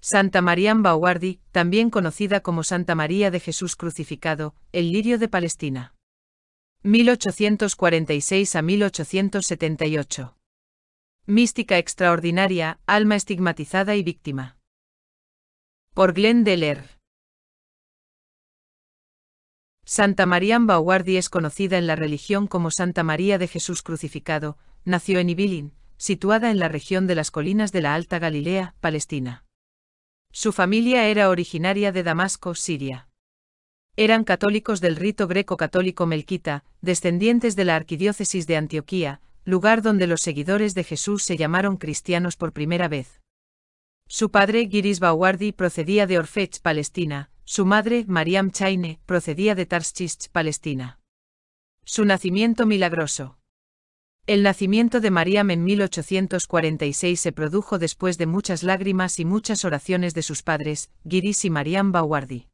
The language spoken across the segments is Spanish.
Santa María Bauguardi, también conocida como Santa María de Jesús Crucificado, el Lirio de Palestina. 1846 a 1878. Mística extraordinaria, alma estigmatizada y víctima. Por Glenn Deller. Santa María Bauguardi es conocida en la religión como Santa María de Jesús Crucificado, nació en Ibilin, situada en la región de las colinas de la Alta Galilea, Palestina. Su familia era originaria de Damasco, Siria. Eran católicos del rito greco-católico melquita, descendientes de la arquidiócesis de Antioquía, lugar donde los seguidores de Jesús se llamaron cristianos por primera vez. Su padre, Giris Bawardi, procedía de Orfech, Palestina, su madre, Mariam Chaine, procedía de Tarshish, Palestina. Su nacimiento milagroso. El nacimiento de Mariam en 1846 se produjo después de muchas lágrimas y muchas oraciones de sus padres, Giris y Mariam Bawardi.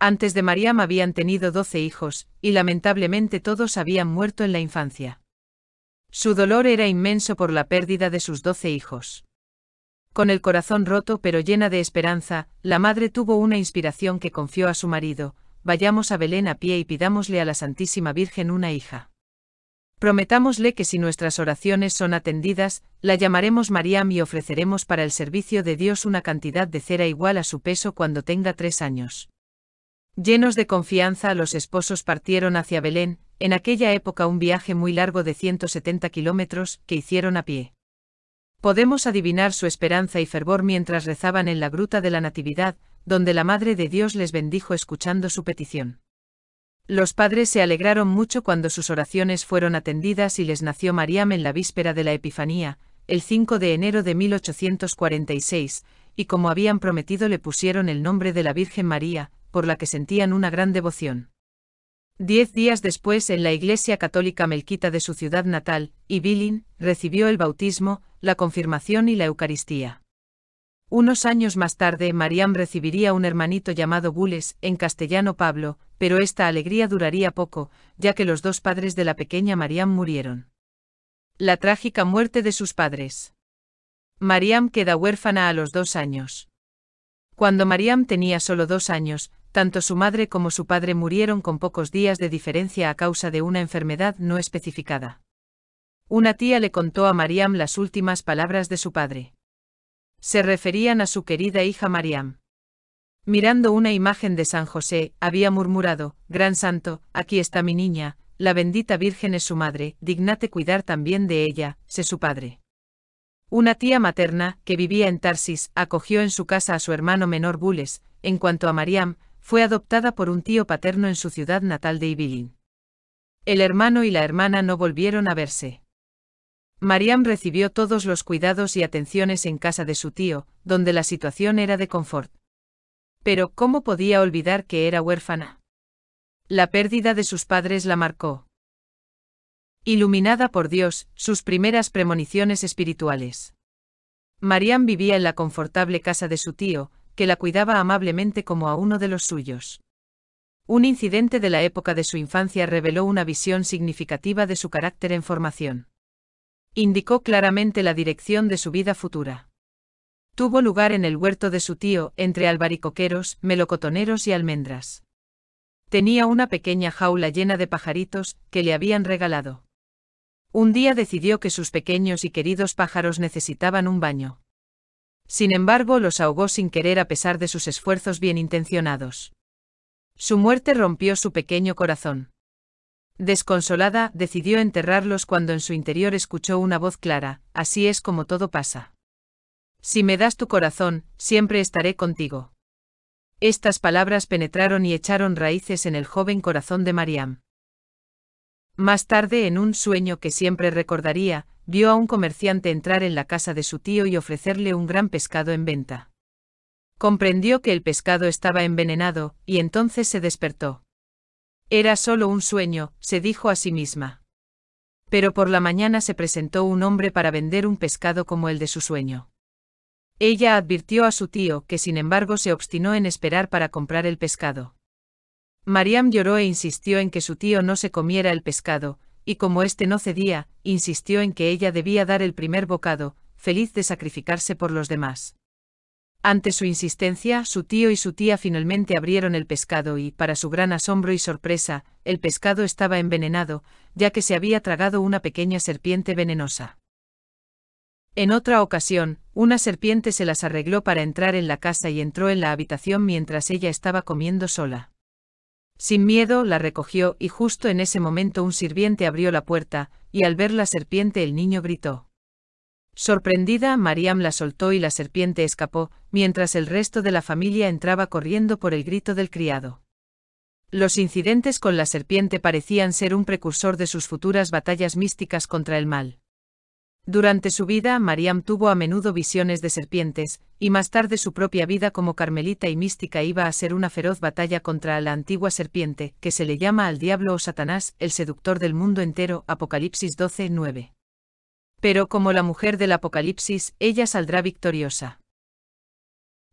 Antes de Mariam habían tenido doce hijos, y lamentablemente todos habían muerto en la infancia. Su dolor era inmenso por la pérdida de sus doce hijos. Con el corazón roto pero llena de esperanza, la madre tuvo una inspiración que confió a su marido, vayamos a Belén a pie y pidámosle a la Santísima Virgen una hija. Prometámosle que si nuestras oraciones son atendidas, la llamaremos Mariam y ofreceremos para el servicio de Dios una cantidad de cera igual a su peso cuando tenga tres años. Llenos de confianza, los esposos partieron hacia Belén, en aquella época un viaje muy largo de 170 kilómetros, que hicieron a pie. Podemos adivinar su esperanza y fervor mientras rezaban en la gruta de la Natividad, donde la Madre de Dios les bendijo escuchando su petición. Los padres se alegraron mucho cuando sus oraciones fueron atendidas y les nació Mariam en la víspera de la Epifanía, el 5 de enero de 1846, y como habían prometido le pusieron el nombre de la Virgen María, por la que sentían una gran devoción. Diez días después, en la iglesia católica melquita de su ciudad natal, Ibilin, recibió el bautismo, la confirmación y la Eucaristía. Unos años más tarde Mariam recibiría un hermanito llamado Gules, en castellano Pablo, pero esta alegría duraría poco, ya que los dos padres de la pequeña Mariam murieron. La trágica muerte de sus padres. Mariam queda huérfana a los dos años. Cuando Mariam tenía solo dos años, tanto su madre como su padre murieron con pocos días de diferencia a causa de una enfermedad no especificada. Una tía le contó a Mariam las últimas palabras de su padre se referían a su querida hija Mariam. Mirando una imagen de San José, había murmurado, Gran Santo, aquí está mi niña, la bendita Virgen es su madre, dignate cuidar también de ella, sé su padre. Una tía materna, que vivía en Tarsis, acogió en su casa a su hermano menor Bules, en cuanto a Mariam, fue adoptada por un tío paterno en su ciudad natal de Ibilín. El hermano y la hermana no volvieron a verse. Mariam recibió todos los cuidados y atenciones en casa de su tío, donde la situación era de confort. Pero, ¿cómo podía olvidar que era huérfana? La pérdida de sus padres la marcó. Iluminada por Dios, sus primeras premoniciones espirituales. Mariam vivía en la confortable casa de su tío, que la cuidaba amablemente como a uno de los suyos. Un incidente de la época de su infancia reveló una visión significativa de su carácter en formación indicó claramente la dirección de su vida futura. Tuvo lugar en el huerto de su tío, entre albaricoqueros, melocotoneros y almendras. Tenía una pequeña jaula llena de pajaritos, que le habían regalado. Un día decidió que sus pequeños y queridos pájaros necesitaban un baño. Sin embargo, los ahogó sin querer a pesar de sus esfuerzos bien intencionados. Su muerte rompió su pequeño corazón. Desconsolada, decidió enterrarlos cuando en su interior escuchó una voz clara, así es como todo pasa. Si me das tu corazón, siempre estaré contigo. Estas palabras penetraron y echaron raíces en el joven corazón de Mariam. Más tarde, en un sueño que siempre recordaría, vio a un comerciante entrar en la casa de su tío y ofrecerle un gran pescado en venta. Comprendió que el pescado estaba envenenado, y entonces se despertó. Era solo un sueño, se dijo a sí misma. Pero por la mañana se presentó un hombre para vender un pescado como el de su sueño. Ella advirtió a su tío, que sin embargo se obstinó en esperar para comprar el pescado. Mariam lloró e insistió en que su tío no se comiera el pescado, y como éste no cedía, insistió en que ella debía dar el primer bocado, feliz de sacrificarse por los demás. Ante su insistencia, su tío y su tía finalmente abrieron el pescado y, para su gran asombro y sorpresa, el pescado estaba envenenado, ya que se había tragado una pequeña serpiente venenosa. En otra ocasión, una serpiente se las arregló para entrar en la casa y entró en la habitación mientras ella estaba comiendo sola. Sin miedo, la recogió y justo en ese momento un sirviente abrió la puerta, y al ver la serpiente el niño gritó. Sorprendida, Mariam la soltó y la serpiente escapó, mientras el resto de la familia entraba corriendo por el grito del criado. Los incidentes con la serpiente parecían ser un precursor de sus futuras batallas místicas contra el mal. Durante su vida, Mariam tuvo a menudo visiones de serpientes, y más tarde su propia vida como carmelita y mística iba a ser una feroz batalla contra la antigua serpiente, que se le llama al diablo o Satanás, el seductor del mundo entero, Apocalipsis 12:9) pero como la mujer del Apocalipsis, ella saldrá victoriosa.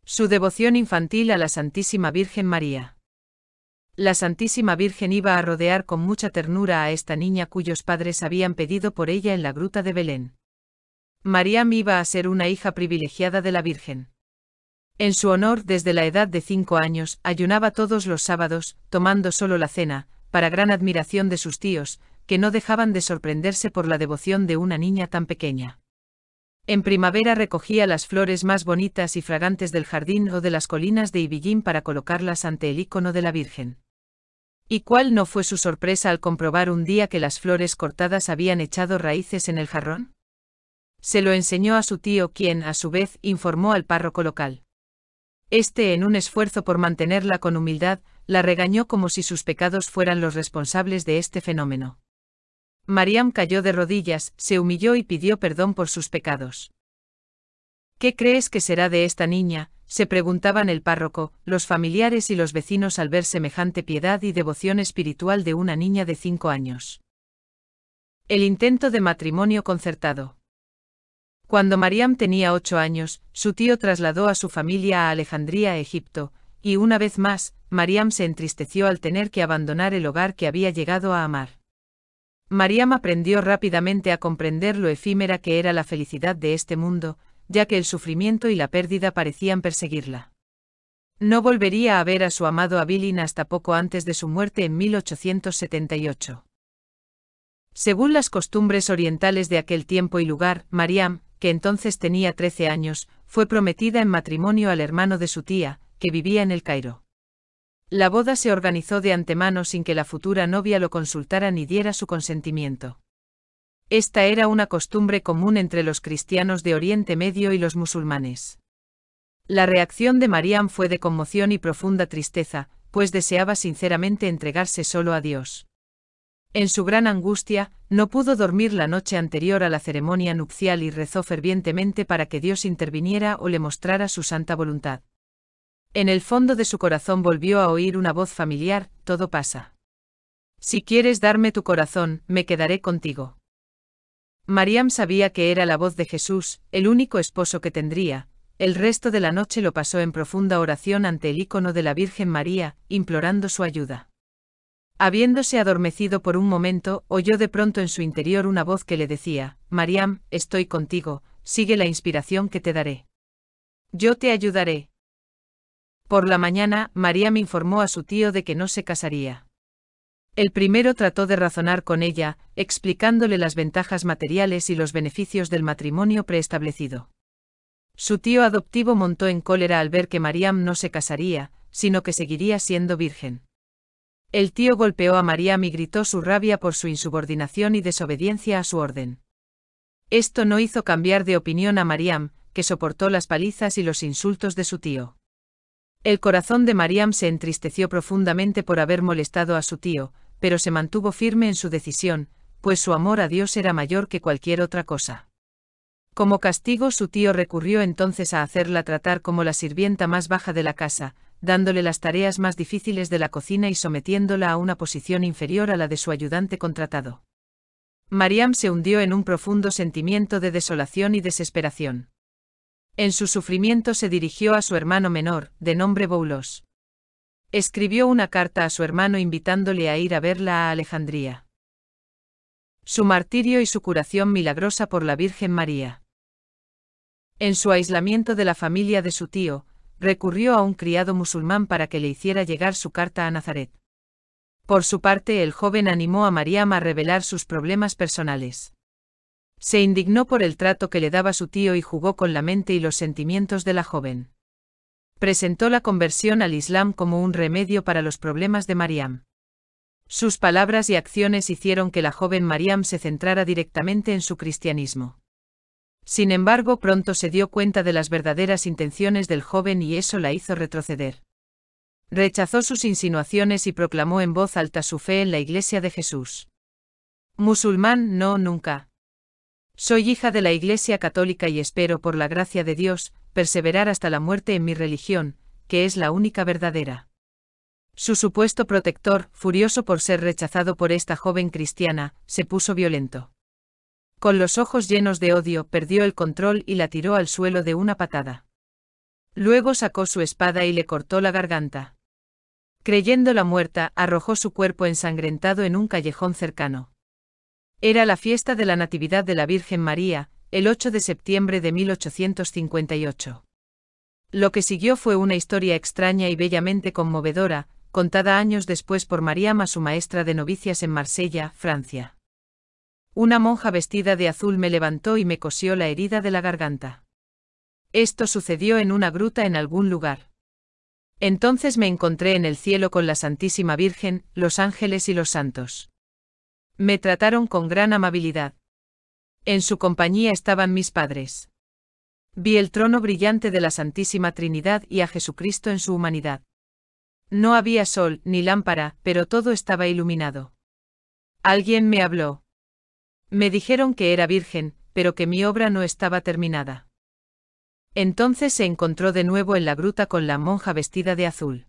Su devoción infantil a la Santísima Virgen María. La Santísima Virgen iba a rodear con mucha ternura a esta niña cuyos padres habían pedido por ella en la gruta de Belén. María iba a ser una hija privilegiada de la Virgen. En su honor, desde la edad de cinco años, ayunaba todos los sábados, tomando solo la cena, para gran admiración de sus tíos, que no dejaban de sorprenderse por la devoción de una niña tan pequeña. En primavera recogía las flores más bonitas y fragantes del jardín o de las colinas de Ibillín para colocarlas ante el ícono de la Virgen. ¿Y cuál no fue su sorpresa al comprobar un día que las flores cortadas habían echado raíces en el jarrón? Se lo enseñó a su tío quien, a su vez, informó al párroco local. Este, en un esfuerzo por mantenerla con humildad, la regañó como si sus pecados fueran los responsables de este fenómeno. Mariam cayó de rodillas, se humilló y pidió perdón por sus pecados. ¿Qué crees que será de esta niña? se preguntaban el párroco, los familiares y los vecinos al ver semejante piedad y devoción espiritual de una niña de cinco años. El intento de matrimonio concertado. Cuando Mariam tenía ocho años, su tío trasladó a su familia a Alejandría, Egipto, y una vez más, Mariam se entristeció al tener que abandonar el hogar que había llegado a amar. Mariam aprendió rápidamente a comprender lo efímera que era la felicidad de este mundo, ya que el sufrimiento y la pérdida parecían perseguirla. No volvería a ver a su amado Abilin hasta poco antes de su muerte en 1878. Según las costumbres orientales de aquel tiempo y lugar, Mariam, que entonces tenía 13 años, fue prometida en matrimonio al hermano de su tía, que vivía en el Cairo. La boda se organizó de antemano sin que la futura novia lo consultara ni diera su consentimiento. Esta era una costumbre común entre los cristianos de Oriente Medio y los musulmanes. La reacción de Mariam fue de conmoción y profunda tristeza, pues deseaba sinceramente entregarse solo a Dios. En su gran angustia, no pudo dormir la noche anterior a la ceremonia nupcial y rezó fervientemente para que Dios interviniera o le mostrara su santa voluntad. En el fondo de su corazón volvió a oír una voz familiar, todo pasa. Si quieres darme tu corazón, me quedaré contigo. Mariam sabía que era la voz de Jesús, el único esposo que tendría, el resto de la noche lo pasó en profunda oración ante el ícono de la Virgen María, implorando su ayuda. Habiéndose adormecido por un momento, oyó de pronto en su interior una voz que le decía, Mariam, estoy contigo, sigue la inspiración que te daré. Yo te ayudaré. Por la mañana, Mariam informó a su tío de que no se casaría. El primero trató de razonar con ella, explicándole las ventajas materiales y los beneficios del matrimonio preestablecido. Su tío adoptivo montó en cólera al ver que Mariam no se casaría, sino que seguiría siendo virgen. El tío golpeó a Mariam y gritó su rabia por su insubordinación y desobediencia a su orden. Esto no hizo cambiar de opinión a Mariam, que soportó las palizas y los insultos de su tío. El corazón de Mariam se entristeció profundamente por haber molestado a su tío, pero se mantuvo firme en su decisión, pues su amor a Dios era mayor que cualquier otra cosa. Como castigo su tío recurrió entonces a hacerla tratar como la sirvienta más baja de la casa, dándole las tareas más difíciles de la cocina y sometiéndola a una posición inferior a la de su ayudante contratado. Mariam se hundió en un profundo sentimiento de desolación y desesperación. En su sufrimiento se dirigió a su hermano menor, de nombre Boulos. Escribió una carta a su hermano invitándole a ir a verla a Alejandría. Su martirio y su curación milagrosa por la Virgen María. En su aislamiento de la familia de su tío, recurrió a un criado musulmán para que le hiciera llegar su carta a Nazaret. Por su parte, el joven animó a Mariam a revelar sus problemas personales. Se indignó por el trato que le daba su tío y jugó con la mente y los sentimientos de la joven. Presentó la conversión al Islam como un remedio para los problemas de Mariam. Sus palabras y acciones hicieron que la joven Mariam se centrara directamente en su cristianismo. Sin embargo, pronto se dio cuenta de las verdaderas intenciones del joven y eso la hizo retroceder. Rechazó sus insinuaciones y proclamó en voz alta su fe en la Iglesia de Jesús. Musulmán no nunca. Soy hija de la Iglesia Católica y espero, por la gracia de Dios, perseverar hasta la muerte en mi religión, que es la única verdadera. Su supuesto protector, furioso por ser rechazado por esta joven cristiana, se puso violento. Con los ojos llenos de odio, perdió el control y la tiró al suelo de una patada. Luego sacó su espada y le cortó la garganta. Creyéndola muerta, arrojó su cuerpo ensangrentado en un callejón cercano. Era la fiesta de la Natividad de la Virgen María, el 8 de septiembre de 1858. Lo que siguió fue una historia extraña y bellamente conmovedora, contada años después por Mariama, su maestra de novicias en Marsella, Francia. Una monja vestida de azul me levantó y me cosió la herida de la garganta. Esto sucedió en una gruta en algún lugar. Entonces me encontré en el cielo con la Santísima Virgen, los ángeles y los santos. Me trataron con gran amabilidad. En su compañía estaban mis padres. Vi el trono brillante de la Santísima Trinidad y a Jesucristo en su humanidad. No había sol ni lámpara, pero todo estaba iluminado. Alguien me habló. Me dijeron que era virgen, pero que mi obra no estaba terminada. Entonces se encontró de nuevo en la gruta con la monja vestida de azul.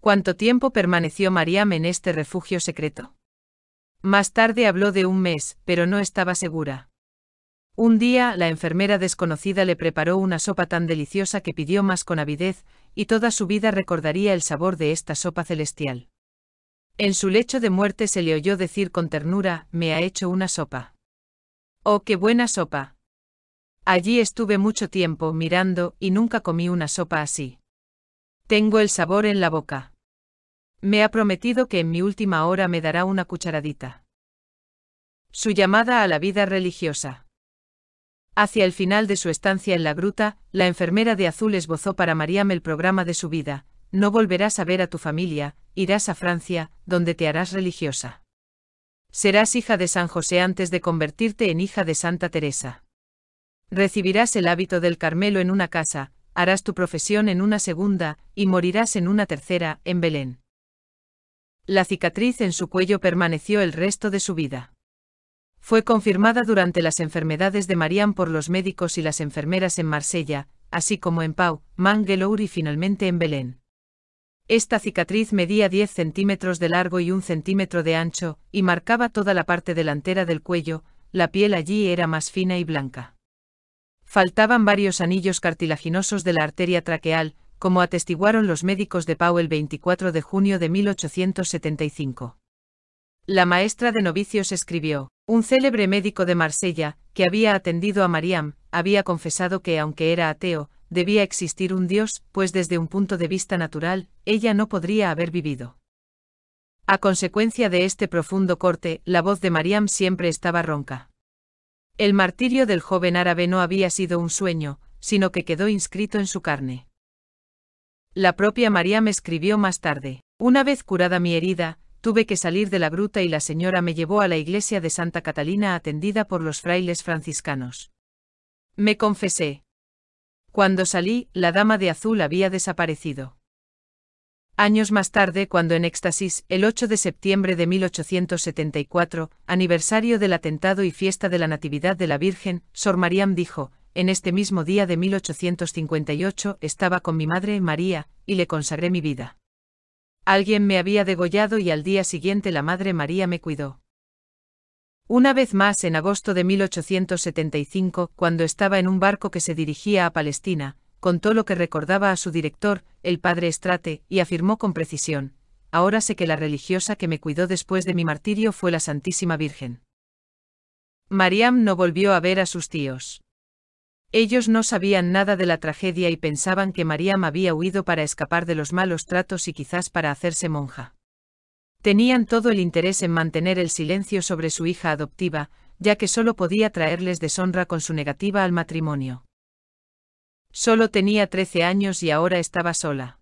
¿Cuánto tiempo permaneció Mariam en este refugio secreto? Más tarde habló de un mes, pero no estaba segura. Un día, la enfermera desconocida le preparó una sopa tan deliciosa que pidió más con avidez, y toda su vida recordaría el sabor de esta sopa celestial. En su lecho de muerte se le oyó decir con ternura, me ha hecho una sopa. ¡Oh, qué buena sopa! Allí estuve mucho tiempo mirando y nunca comí una sopa así. Tengo el sabor en la boca. Me ha prometido que en mi última hora me dará una cucharadita. Su llamada a la vida religiosa. Hacia el final de su estancia en la gruta, la enfermera de azul esbozó para Mariam el programa de su vida. No volverás a ver a tu familia, irás a Francia, donde te harás religiosa. Serás hija de San José antes de convertirte en hija de Santa Teresa. Recibirás el hábito del Carmelo en una casa, harás tu profesión en una segunda, y morirás en una tercera, en Belén. La cicatriz en su cuello permaneció el resto de su vida. Fue confirmada durante las enfermedades de Marian por los médicos y las enfermeras en Marsella, así como en Pau, Mangelour y finalmente en Belén. Esta cicatriz medía 10 centímetros de largo y un centímetro de ancho, y marcaba toda la parte delantera del cuello, la piel allí era más fina y blanca. Faltaban varios anillos cartilaginosos de la arteria traqueal, como atestiguaron los médicos de Pau el 24 de junio de 1875. La maestra de novicios escribió, un célebre médico de Marsella, que había atendido a Mariam, había confesado que, aunque era ateo, debía existir un Dios, pues desde un punto de vista natural, ella no podría haber vivido. A consecuencia de este profundo corte, la voz de Mariam siempre estaba ronca. El martirio del joven árabe no había sido un sueño, sino que quedó inscrito en su carne. La propia María me escribió más tarde. Una vez curada mi herida, tuve que salir de la gruta y la señora me llevó a la iglesia de Santa Catalina atendida por los frailes franciscanos. Me confesé. Cuando salí, la dama de azul había desaparecido. Años más tarde, cuando en éxtasis, el 8 de septiembre de 1874, aniversario del atentado y fiesta de la Natividad de la Virgen, Sor Mariam dijo, en este mismo día de 1858 estaba con mi madre María, y le consagré mi vida. Alguien me había degollado y al día siguiente la Madre María me cuidó. Una vez más en agosto de 1875, cuando estaba en un barco que se dirigía a Palestina, contó lo que recordaba a su director, el padre Estrate, y afirmó con precisión, ahora sé que la religiosa que me cuidó después de mi martirio fue la Santísima Virgen. Mariam no volvió a ver a sus tíos. Ellos no sabían nada de la tragedia y pensaban que Mariam había huido para escapar de los malos tratos y quizás para hacerse monja. Tenían todo el interés en mantener el silencio sobre su hija adoptiva, ya que solo podía traerles deshonra con su negativa al matrimonio. Solo tenía trece años y ahora estaba sola.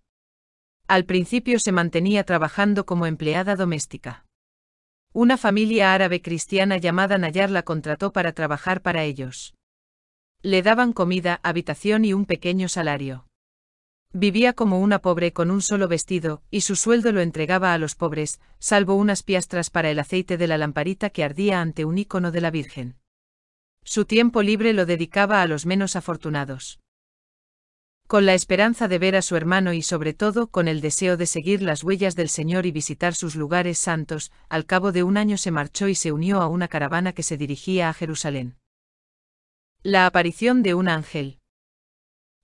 Al principio se mantenía trabajando como empleada doméstica. Una familia árabe cristiana llamada Nayar la contrató para trabajar para ellos. Le daban comida, habitación y un pequeño salario. Vivía como una pobre con un solo vestido, y su sueldo lo entregaba a los pobres, salvo unas piastras para el aceite de la lamparita que ardía ante un ícono de la Virgen. Su tiempo libre lo dedicaba a los menos afortunados. Con la esperanza de ver a su hermano y sobre todo con el deseo de seguir las huellas del Señor y visitar sus lugares santos, al cabo de un año se marchó y se unió a una caravana que se dirigía a Jerusalén. La aparición de un ángel.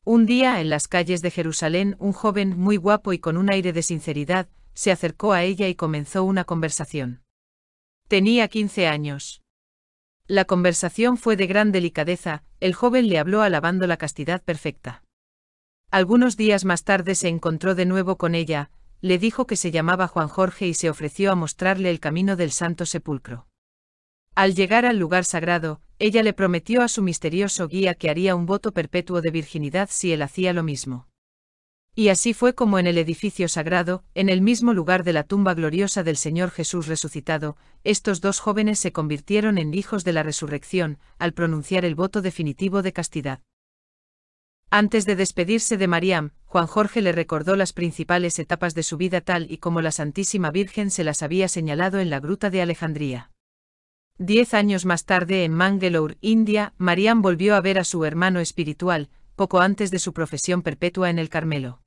Un día en las calles de Jerusalén un joven muy guapo y con un aire de sinceridad, se acercó a ella y comenzó una conversación. Tenía 15 años. La conversación fue de gran delicadeza, el joven le habló alabando la castidad perfecta. Algunos días más tarde se encontró de nuevo con ella, le dijo que se llamaba Juan Jorge y se ofreció a mostrarle el camino del Santo Sepulcro. Al llegar al lugar sagrado, ella le prometió a su misterioso guía que haría un voto perpetuo de virginidad si él hacía lo mismo. Y así fue como en el edificio sagrado, en el mismo lugar de la tumba gloriosa del Señor Jesús resucitado, estos dos jóvenes se convirtieron en hijos de la resurrección, al pronunciar el voto definitivo de castidad. Antes de despedirse de Mariam, Juan Jorge le recordó las principales etapas de su vida tal y como la Santísima Virgen se las había señalado en la Gruta de Alejandría. Diez años más tarde en Mangalore, India, Mariam volvió a ver a su hermano espiritual, poco antes de su profesión perpetua en el Carmelo.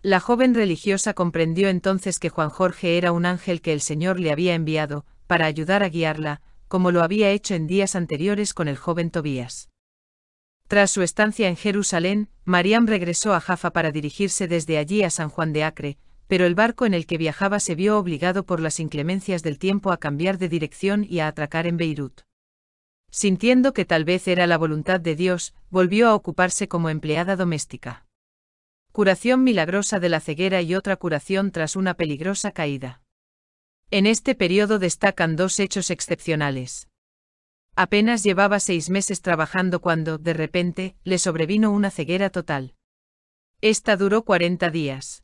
La joven religiosa comprendió entonces que Juan Jorge era un ángel que el Señor le había enviado, para ayudar a guiarla, como lo había hecho en días anteriores con el joven Tobías. Tras su estancia en Jerusalén, Mariam regresó a Jaffa para dirigirse desde allí a San Juan de Acre, pero el barco en el que viajaba se vio obligado por las inclemencias del tiempo a cambiar de dirección y a atracar en Beirut. Sintiendo que tal vez era la voluntad de Dios, volvió a ocuparse como empleada doméstica. Curación milagrosa de la ceguera y otra curación tras una peligrosa caída. En este periodo destacan dos hechos excepcionales. Apenas llevaba seis meses trabajando cuando, de repente, le sobrevino una ceguera total. Esta duró 40 días.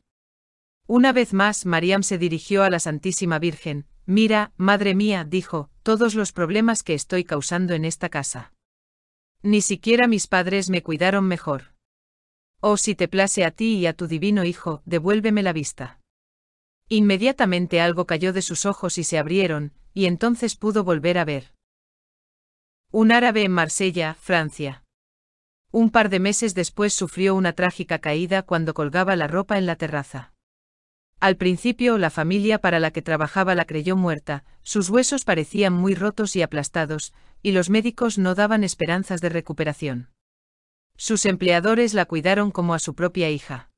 Una vez más Mariam se dirigió a la Santísima Virgen. Mira, madre mía, dijo, todos los problemas que estoy causando en esta casa. Ni siquiera mis padres me cuidaron mejor. Oh, si te place a ti y a tu divino Hijo, devuélveme la vista. Inmediatamente algo cayó de sus ojos y se abrieron, y entonces pudo volver a ver. Un árabe en Marsella, Francia. Un par de meses después sufrió una trágica caída cuando colgaba la ropa en la terraza. Al principio la familia para la que trabajaba la creyó muerta, sus huesos parecían muy rotos y aplastados, y los médicos no daban esperanzas de recuperación. Sus empleadores la cuidaron como a su propia hija.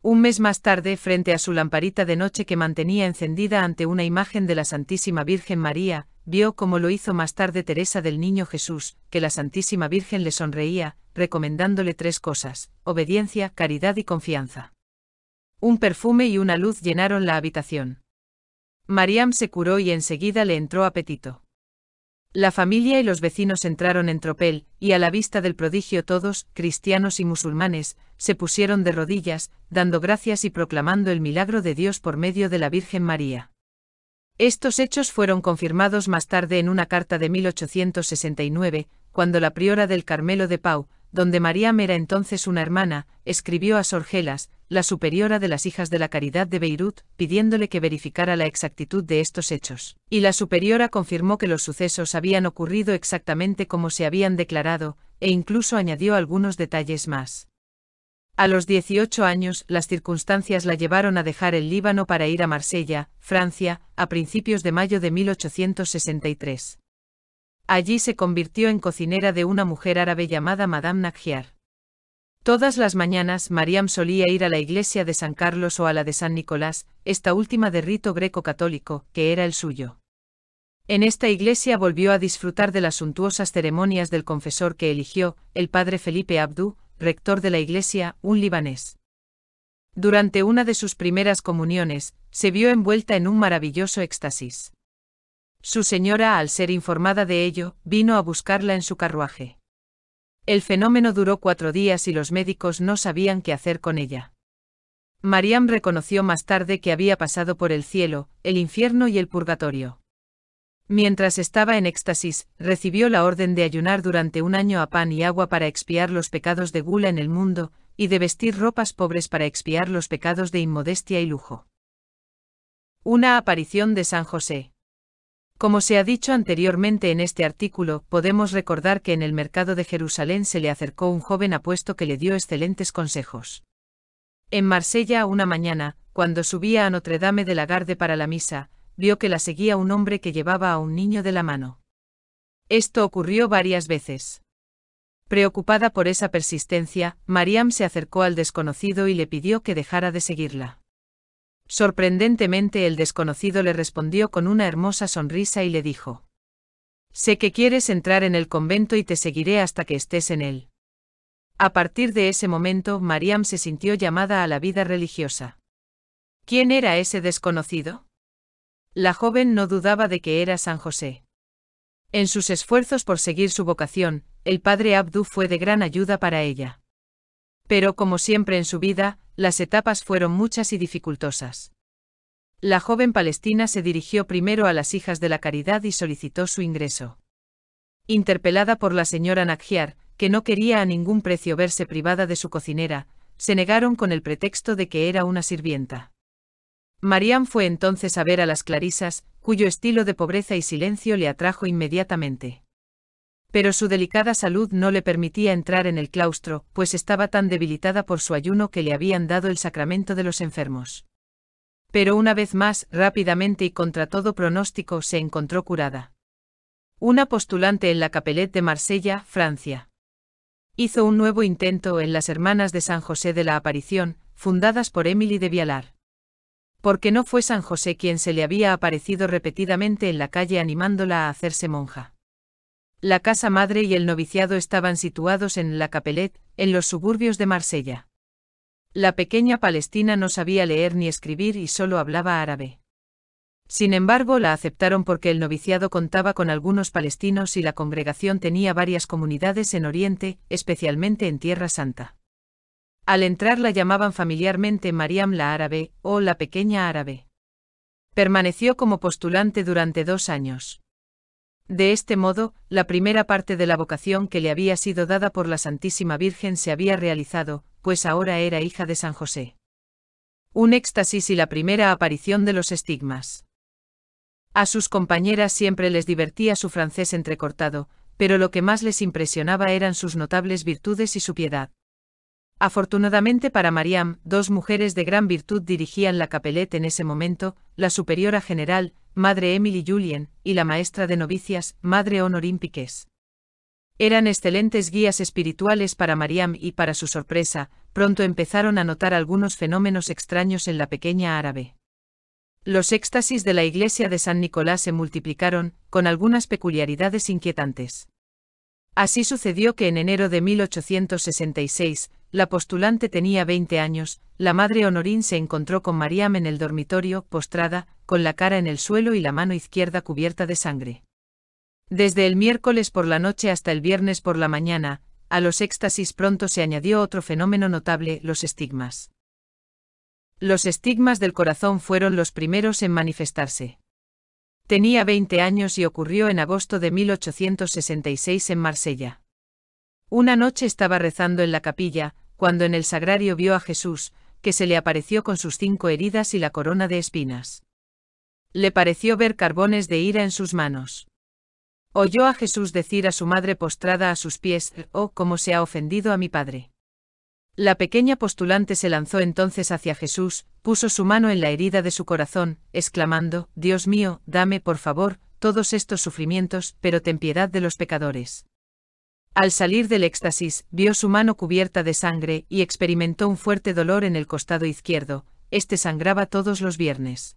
Un mes más tarde, frente a su lamparita de noche que mantenía encendida ante una imagen de la Santísima Virgen María, vio como lo hizo más tarde Teresa del Niño Jesús, que la Santísima Virgen le sonreía, recomendándole tres cosas, obediencia, caridad y confianza. Un perfume y una luz llenaron la habitación. Mariam se curó y enseguida le entró apetito. La familia y los vecinos entraron en tropel, y a la vista del prodigio todos, cristianos y musulmanes, se pusieron de rodillas, dando gracias y proclamando el milagro de Dios por medio de la Virgen María. Estos hechos fueron confirmados más tarde en una carta de 1869, cuando la priora del Carmelo de Pau, donde Mariam era entonces una hermana, escribió a Sorgelas, la superiora de las Hijas de la Caridad de Beirut, pidiéndole que verificara la exactitud de estos hechos. Y la superiora confirmó que los sucesos habían ocurrido exactamente como se habían declarado, e incluso añadió algunos detalles más. A los 18 años, las circunstancias la llevaron a dejar el Líbano para ir a Marsella, Francia, a principios de mayo de 1863. Allí se convirtió en cocinera de una mujer árabe llamada Madame Nagyar. Todas las mañanas Mariam solía ir a la iglesia de San Carlos o a la de San Nicolás, esta última de rito greco-católico, que era el suyo. En esta iglesia volvió a disfrutar de las suntuosas ceremonias del confesor que eligió, el padre Felipe Abdu, rector de la iglesia, un libanés. Durante una de sus primeras comuniones, se vio envuelta en un maravilloso éxtasis. Su señora, al ser informada de ello, vino a buscarla en su carruaje. El fenómeno duró cuatro días y los médicos no sabían qué hacer con ella. Mariam reconoció más tarde que había pasado por el cielo, el infierno y el purgatorio. Mientras estaba en éxtasis, recibió la orden de ayunar durante un año a pan y agua para expiar los pecados de gula en el mundo, y de vestir ropas pobres para expiar los pecados de inmodestia y lujo. Una aparición de San José. Como se ha dicho anteriormente en este artículo, podemos recordar que en el mercado de Jerusalén se le acercó un joven apuesto que le dio excelentes consejos. En Marsella, una mañana, cuando subía a Notre Dame de la Garde para la misa, vio que la seguía un hombre que llevaba a un niño de la mano. Esto ocurrió varias veces. Preocupada por esa persistencia, Mariam se acercó al desconocido y le pidió que dejara de seguirla. Sorprendentemente el desconocido le respondió con una hermosa sonrisa y le dijo. Sé que quieres entrar en el convento y te seguiré hasta que estés en él. A partir de ese momento, Mariam se sintió llamada a la vida religiosa. ¿Quién era ese desconocido? La joven no dudaba de que era San José. En sus esfuerzos por seguir su vocación, el padre Abdu fue de gran ayuda para ella. Pero como siempre en su vida, las etapas fueron muchas y dificultosas. La joven palestina se dirigió primero a las hijas de la caridad y solicitó su ingreso. Interpelada por la señora Nagyar, que no quería a ningún precio verse privada de su cocinera, se negaron con el pretexto de que era una sirvienta. Mariam fue entonces a ver a las Clarisas, cuyo estilo de pobreza y silencio le atrajo inmediatamente pero su delicada salud no le permitía entrar en el claustro, pues estaba tan debilitada por su ayuno que le habían dado el sacramento de los enfermos. Pero una vez más, rápidamente y contra todo pronóstico, se encontró curada. Una postulante en la Capelette de Marsella, Francia. Hizo un nuevo intento en las Hermanas de San José de la Aparición, fundadas por Emily de Vialar. Porque no fue San José quien se le había aparecido repetidamente en la calle animándola a hacerse monja la casa madre y el noviciado estaban situados en La Capelette, en los suburbios de Marsella. La pequeña palestina no sabía leer ni escribir y solo hablaba árabe. Sin embargo, la aceptaron porque el noviciado contaba con algunos palestinos y la congregación tenía varias comunidades en Oriente, especialmente en Tierra Santa. Al entrar la llamaban familiarmente Mariam la árabe o la pequeña árabe. Permaneció como postulante durante dos años. De este modo, la primera parte de la vocación que le había sido dada por la Santísima Virgen se había realizado, pues ahora era hija de San José. Un éxtasis y la primera aparición de los estigmas. A sus compañeras siempre les divertía su francés entrecortado, pero lo que más les impresionaba eran sus notables virtudes y su piedad. Afortunadamente para Mariam, dos mujeres de gran virtud dirigían la capelet en ese momento, la superiora general, madre Emily Julien, y la maestra de novicias, madre Honorín Piques. Eran excelentes guías espirituales para Mariam y para su sorpresa, pronto empezaron a notar algunos fenómenos extraños en la pequeña árabe. Los éxtasis de la iglesia de San Nicolás se multiplicaron, con algunas peculiaridades inquietantes. Así sucedió que en enero de 1866, la postulante tenía 20 años, la madre Honorín se encontró con Mariam en el dormitorio, postrada, con la cara en el suelo y la mano izquierda cubierta de sangre. Desde el miércoles por la noche hasta el viernes por la mañana, a los éxtasis pronto se añadió otro fenómeno notable, los estigmas. Los estigmas del corazón fueron los primeros en manifestarse. Tenía 20 años y ocurrió en agosto de 1866 en Marsella. Una noche estaba rezando en la capilla, cuando en el sagrario vio a Jesús, que se le apareció con sus cinco heridas y la corona de espinas. Le pareció ver carbones de ira en sus manos. Oyó a Jesús decir a su madre postrada a sus pies, Oh, cómo se ha ofendido a mi padre. La pequeña postulante se lanzó entonces hacia Jesús, puso su mano en la herida de su corazón, exclamando, Dios mío, dame, por favor, todos estos sufrimientos, pero ten piedad de los pecadores. Al salir del éxtasis, vio su mano cubierta de sangre y experimentó un fuerte dolor en el costado izquierdo, este sangraba todos los viernes.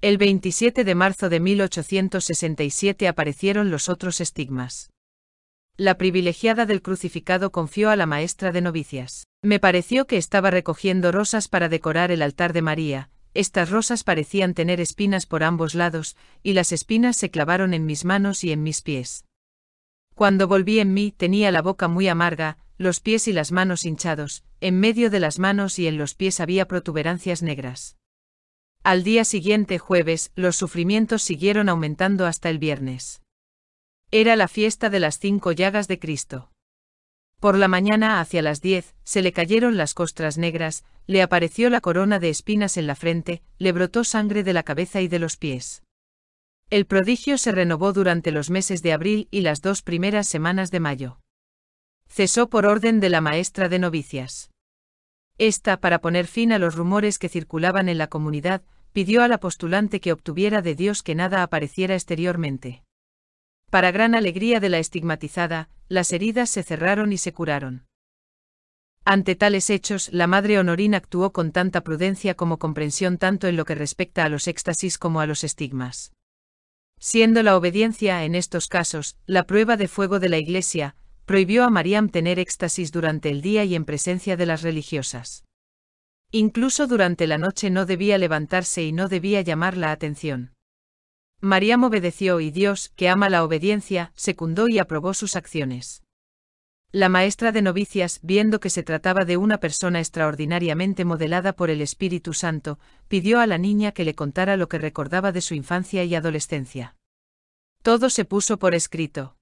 El 27 de marzo de 1867 aparecieron los otros estigmas. La privilegiada del crucificado confió a la maestra de novicias. Me pareció que estaba recogiendo rosas para decorar el altar de María. Estas rosas parecían tener espinas por ambos lados, y las espinas se clavaron en mis manos y en mis pies. Cuando volví en mí tenía la boca muy amarga, los pies y las manos hinchados, en medio de las manos y en los pies había protuberancias negras. Al día siguiente jueves, los sufrimientos siguieron aumentando hasta el viernes. Era la fiesta de las cinco llagas de Cristo. Por la mañana hacia las diez, se le cayeron las costras negras, le apareció la corona de espinas en la frente, le brotó sangre de la cabeza y de los pies. El prodigio se renovó durante los meses de abril y las dos primeras semanas de mayo. Cesó por orden de la maestra de novicias. Esta, para poner fin a los rumores que circulaban en la comunidad, pidió a la postulante que obtuviera de Dios que nada apareciera exteriormente. Para gran alegría de la estigmatizada, las heridas se cerraron y se curaron. Ante tales hechos, la madre Honorín actuó con tanta prudencia como comprensión tanto en lo que respecta a los éxtasis como a los estigmas. Siendo la obediencia, en estos casos, la prueba de fuego de la Iglesia, prohibió a Mariam tener éxtasis durante el día y en presencia de las religiosas. Incluso durante la noche no debía levantarse y no debía llamar la atención. Mariam obedeció y Dios, que ama la obediencia, secundó y aprobó sus acciones. La maestra de novicias, viendo que se trataba de una persona extraordinariamente modelada por el Espíritu Santo, pidió a la niña que le contara lo que recordaba de su infancia y adolescencia. Todo se puso por escrito.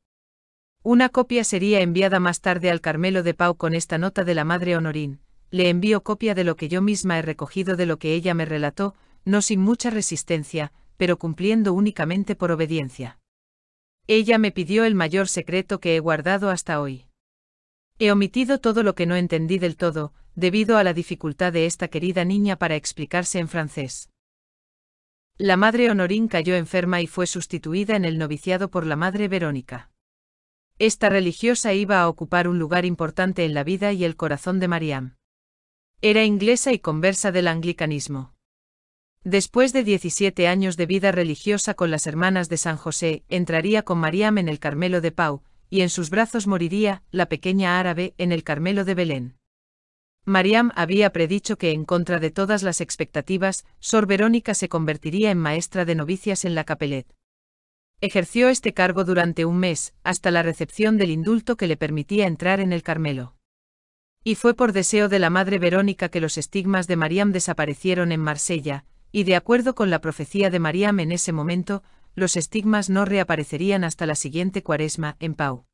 Una copia sería enviada más tarde al Carmelo de Pau con esta nota de la madre Honorín. Le envío copia de lo que yo misma he recogido de lo que ella me relató, no sin mucha resistencia, pero cumpliendo únicamente por obediencia. Ella me pidió el mayor secreto que he guardado hasta hoy. He omitido todo lo que no entendí del todo, debido a la dificultad de esta querida niña para explicarse en francés. La madre Honorín cayó enferma y fue sustituida en el noviciado por la madre Verónica. Esta religiosa iba a ocupar un lugar importante en la vida y el corazón de Mariam. Era inglesa y conversa del anglicanismo. Después de 17 años de vida religiosa con las hermanas de San José, entraría con Mariam en el Carmelo de Pau, y en sus brazos moriría, la pequeña árabe, en el Carmelo de Belén. Mariam había predicho que, en contra de todas las expectativas, Sor Verónica se convertiría en maestra de novicias en la Capelet. Ejerció este cargo durante un mes, hasta la recepción del indulto que le permitía entrar en el Carmelo. Y fue por deseo de la Madre Verónica que los estigmas de Mariam desaparecieron en Marsella, y de acuerdo con la profecía de Mariam en ese momento, los estigmas no reaparecerían hasta la siguiente cuaresma, en Pau.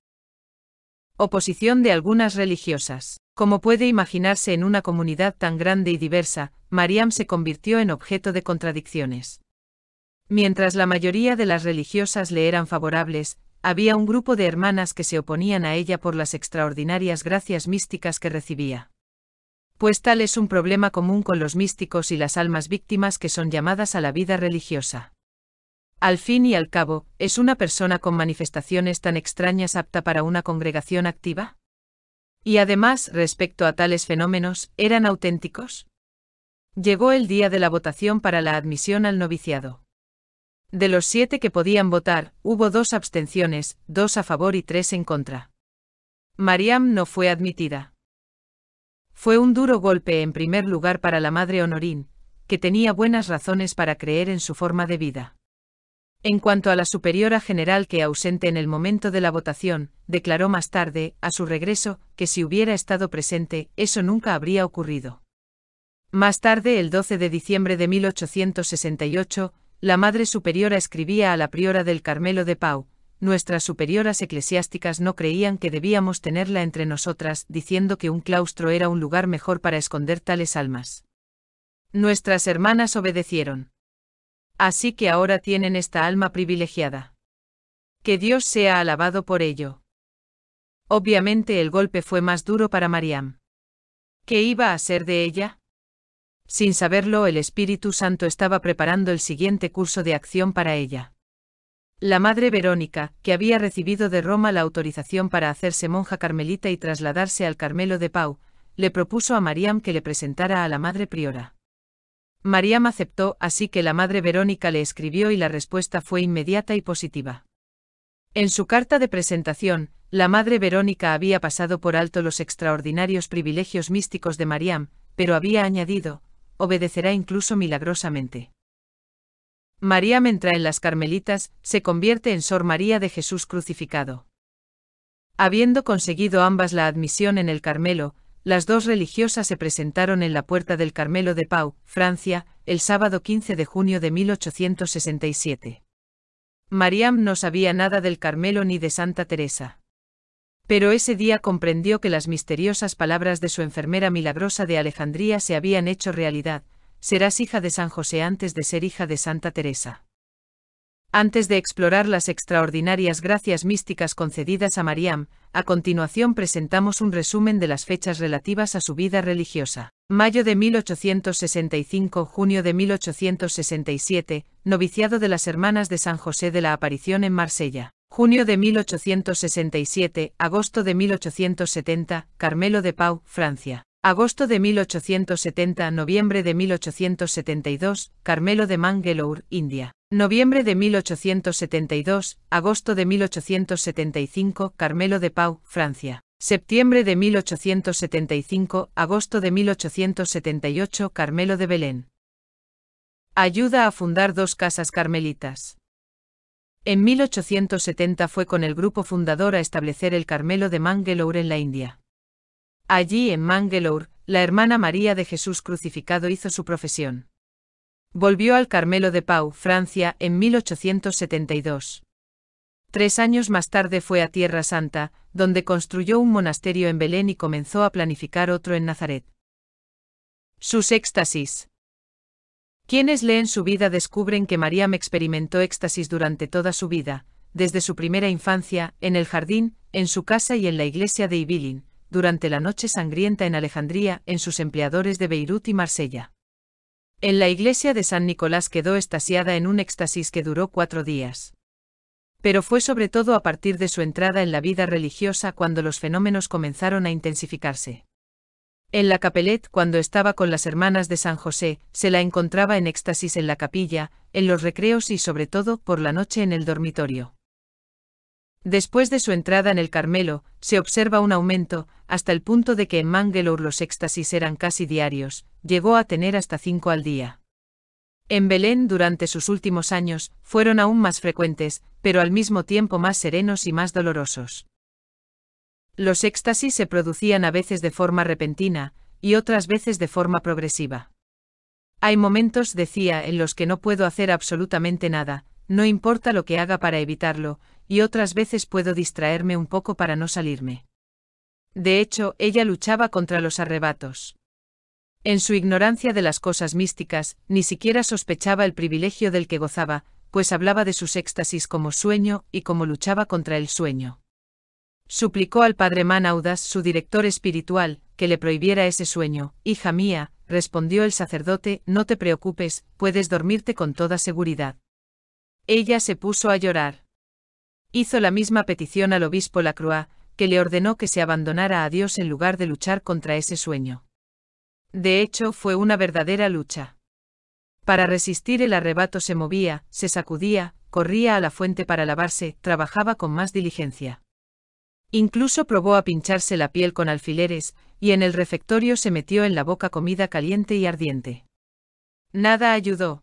Oposición de algunas religiosas. Como puede imaginarse en una comunidad tan grande y diversa, Mariam se convirtió en objeto de contradicciones. Mientras la mayoría de las religiosas le eran favorables, había un grupo de hermanas que se oponían a ella por las extraordinarias gracias místicas que recibía pues tal es un problema común con los místicos y las almas víctimas que son llamadas a la vida religiosa. Al fin y al cabo, ¿es una persona con manifestaciones tan extrañas apta para una congregación activa? Y además, respecto a tales fenómenos, ¿eran auténticos? Llegó el día de la votación para la admisión al noviciado. De los siete que podían votar, hubo dos abstenciones, dos a favor y tres en contra. Mariam no fue admitida. Fue un duro golpe en primer lugar para la madre Honorín, que tenía buenas razones para creer en su forma de vida. En cuanto a la superiora general que ausente en el momento de la votación, declaró más tarde, a su regreso, que si hubiera estado presente, eso nunca habría ocurrido. Más tarde, el 12 de diciembre de 1868, la Madre Superiora escribía a la priora del Carmelo de Pau, Nuestras superioras eclesiásticas no creían que debíamos tenerla entre nosotras, diciendo que un claustro era un lugar mejor para esconder tales almas. Nuestras hermanas obedecieron. Así que ahora tienen esta alma privilegiada. Que Dios sea alabado por ello. Obviamente el golpe fue más duro para Mariam. ¿Qué iba a hacer de ella? Sin saberlo, el Espíritu Santo estaba preparando el siguiente curso de acción para ella. La madre Verónica, que había recibido de Roma la autorización para hacerse monja carmelita y trasladarse al Carmelo de Pau, le propuso a Mariam que le presentara a la madre priora. Mariam aceptó, así que la madre Verónica le escribió y la respuesta fue inmediata y positiva. En su carta de presentación, la madre Verónica había pasado por alto los extraordinarios privilegios místicos de Mariam, pero había añadido, obedecerá incluso milagrosamente. María entra en las Carmelitas se convierte en Sor María de Jesús crucificado. Habiendo conseguido ambas la admisión en el Carmelo, las dos religiosas se presentaron en la puerta del Carmelo de Pau, Francia, el sábado 15 de junio de 1867. Mariam no sabía nada del Carmelo ni de Santa Teresa. Pero ese día comprendió que las misteriosas palabras de su enfermera milagrosa de Alejandría se habían hecho realidad, serás hija de San José antes de ser hija de Santa Teresa. Antes de explorar las extraordinarias gracias místicas concedidas a Mariam, a continuación presentamos un resumen de las fechas relativas a su vida religiosa. Mayo de 1865, junio de 1867, noviciado de las Hermanas de San José de la Aparición en Marsella. Junio de 1867, agosto de 1870, Carmelo de Pau, Francia. Agosto de 1870 Noviembre de 1872, Carmelo de Mangalore, India. Noviembre de 1872, agosto de 1875, Carmelo de Pau, Francia. Septiembre de 1875, agosto de 1878, Carmelo de Belén. Ayuda a fundar dos casas carmelitas. En 1870 fue con el grupo fundador a establecer el Carmelo de Mangalore en la India. Allí en Mangalore, la hermana María de Jesús crucificado hizo su profesión. Volvió al Carmelo de Pau, Francia, en 1872. Tres años más tarde fue a Tierra Santa, donde construyó un monasterio en Belén y comenzó a planificar otro en Nazaret. Sus éxtasis. Quienes leen su vida descubren que me experimentó éxtasis durante toda su vida, desde su primera infancia, en el jardín, en su casa y en la iglesia de Ibilin, durante la noche sangrienta en Alejandría, en sus empleadores de Beirut y Marsella. En la iglesia de San Nicolás quedó estasiada en un éxtasis que duró cuatro días. Pero fue sobre todo a partir de su entrada en la vida religiosa cuando los fenómenos comenzaron a intensificarse. En la Capelet, cuando estaba con las hermanas de San José, se la encontraba en éxtasis en la capilla, en los recreos y sobre todo por la noche en el dormitorio. Después de su entrada en el Carmelo, se observa un aumento, hasta el punto de que en Mangalore los éxtasis eran casi diarios, llegó a tener hasta cinco al día. En Belén durante sus últimos años, fueron aún más frecuentes, pero al mismo tiempo más serenos y más dolorosos. Los éxtasis se producían a veces de forma repentina, y otras veces de forma progresiva. Hay momentos, decía, en los que no puedo hacer absolutamente nada, no importa lo que haga para evitarlo, y otras veces puedo distraerme un poco para no salirme. De hecho, ella luchaba contra los arrebatos. En su ignorancia de las cosas místicas, ni siquiera sospechaba el privilegio del que gozaba, pues hablaba de sus éxtasis como sueño y como luchaba contra el sueño. Suplicó al padre Manaudas, su director espiritual, que le prohibiera ese sueño. Hija mía, respondió el sacerdote, no te preocupes, puedes dormirte con toda seguridad. Ella se puso a llorar. Hizo la misma petición al obispo Lacroix, que le ordenó que se abandonara a Dios en lugar de luchar contra ese sueño. De hecho, fue una verdadera lucha. Para resistir el arrebato se movía, se sacudía, corría a la fuente para lavarse, trabajaba con más diligencia. Incluso probó a pincharse la piel con alfileres, y en el refectorio se metió en la boca comida caliente y ardiente. Nada ayudó.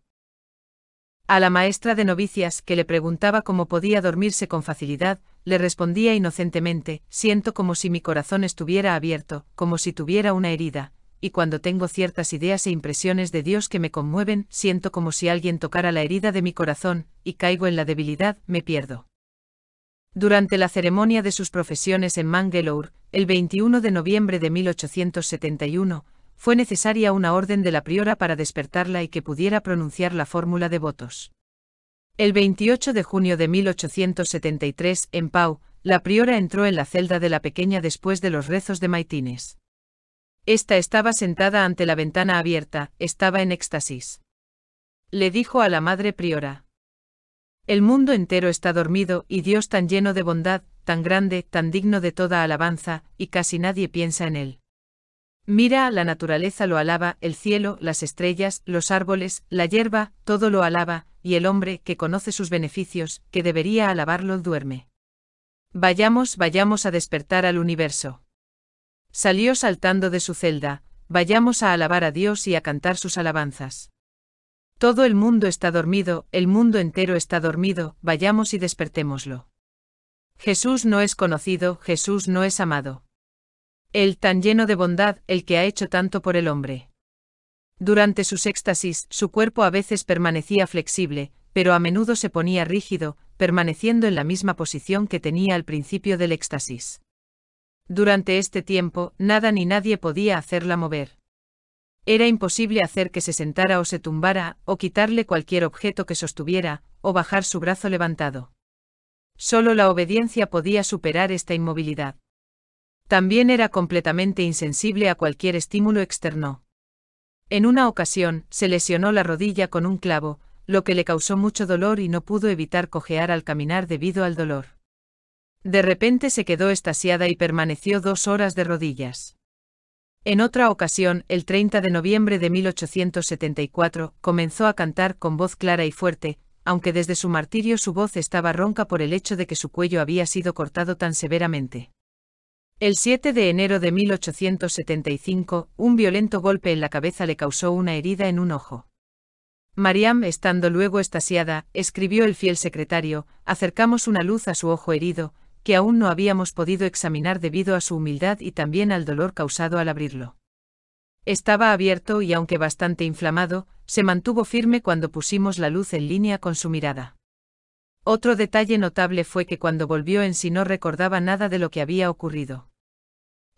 A la maestra de novicias, que le preguntaba cómo podía dormirse con facilidad, le respondía inocentemente, siento como si mi corazón estuviera abierto, como si tuviera una herida, y cuando tengo ciertas ideas e impresiones de Dios que me conmueven, siento como si alguien tocara la herida de mi corazón, y caigo en la debilidad, me pierdo. Durante la ceremonia de sus profesiones en Mangalore, el 21 de noviembre de 1871, fue necesaria una orden de la priora para despertarla y que pudiera pronunciar la fórmula de votos. El 28 de junio de 1873, en Pau, la priora entró en la celda de la pequeña después de los rezos de maitines. Esta estaba sentada ante la ventana abierta, estaba en éxtasis. Le dijo a la madre priora. El mundo entero está dormido y Dios tan lleno de bondad, tan grande, tan digno de toda alabanza, y casi nadie piensa en él. Mira, la naturaleza lo alaba, el cielo, las estrellas, los árboles, la hierba, todo lo alaba, y el hombre que conoce sus beneficios, que debería alabarlo, duerme. Vayamos, vayamos a despertar al universo. Salió saltando de su celda, vayamos a alabar a Dios y a cantar sus alabanzas. Todo el mundo está dormido, el mundo entero está dormido, vayamos y despertémoslo. Jesús no es conocido, Jesús no es amado el tan lleno de bondad, el que ha hecho tanto por el hombre. Durante sus éxtasis, su cuerpo a veces permanecía flexible, pero a menudo se ponía rígido, permaneciendo en la misma posición que tenía al principio del éxtasis. Durante este tiempo, nada ni nadie podía hacerla mover. Era imposible hacer que se sentara o se tumbara, o quitarle cualquier objeto que sostuviera, o bajar su brazo levantado. Solo la obediencia podía superar esta inmovilidad. También era completamente insensible a cualquier estímulo externo. En una ocasión, se lesionó la rodilla con un clavo, lo que le causó mucho dolor y no pudo evitar cojear al caminar debido al dolor. De repente se quedó estasiada y permaneció dos horas de rodillas. En otra ocasión, el 30 de noviembre de 1874, comenzó a cantar con voz clara y fuerte, aunque desde su martirio su voz estaba ronca por el hecho de que su cuello había sido cortado tan severamente. El 7 de enero de 1875, un violento golpe en la cabeza le causó una herida en un ojo. Mariam, estando luego estasiada, escribió el fiel secretario, acercamos una luz a su ojo herido, que aún no habíamos podido examinar debido a su humildad y también al dolor causado al abrirlo. Estaba abierto y aunque bastante inflamado, se mantuvo firme cuando pusimos la luz en línea con su mirada. Otro detalle notable fue que cuando volvió en sí no recordaba nada de lo que había ocurrido.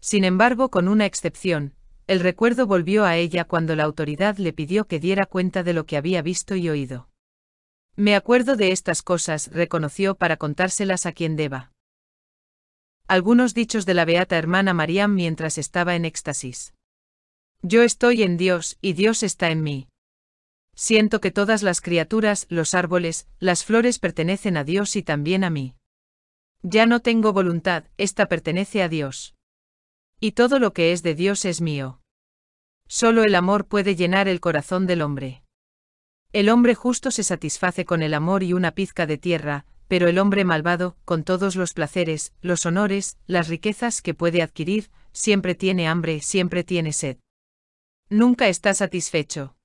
Sin embargo, con una excepción, el recuerdo volvió a ella cuando la autoridad le pidió que diera cuenta de lo que había visto y oído. Me acuerdo de estas cosas, reconoció para contárselas a quien deba. Algunos dichos de la beata hermana María mientras estaba en éxtasis. Yo estoy en Dios y Dios está en mí. Siento que todas las criaturas, los árboles, las flores pertenecen a Dios y también a mí. Ya no tengo voluntad, esta pertenece a Dios. Y todo lo que es de Dios es mío. Solo el amor puede llenar el corazón del hombre. El hombre justo se satisface con el amor y una pizca de tierra, pero el hombre malvado, con todos los placeres, los honores, las riquezas que puede adquirir, siempre tiene hambre, siempre tiene sed. Nunca está satisfecho.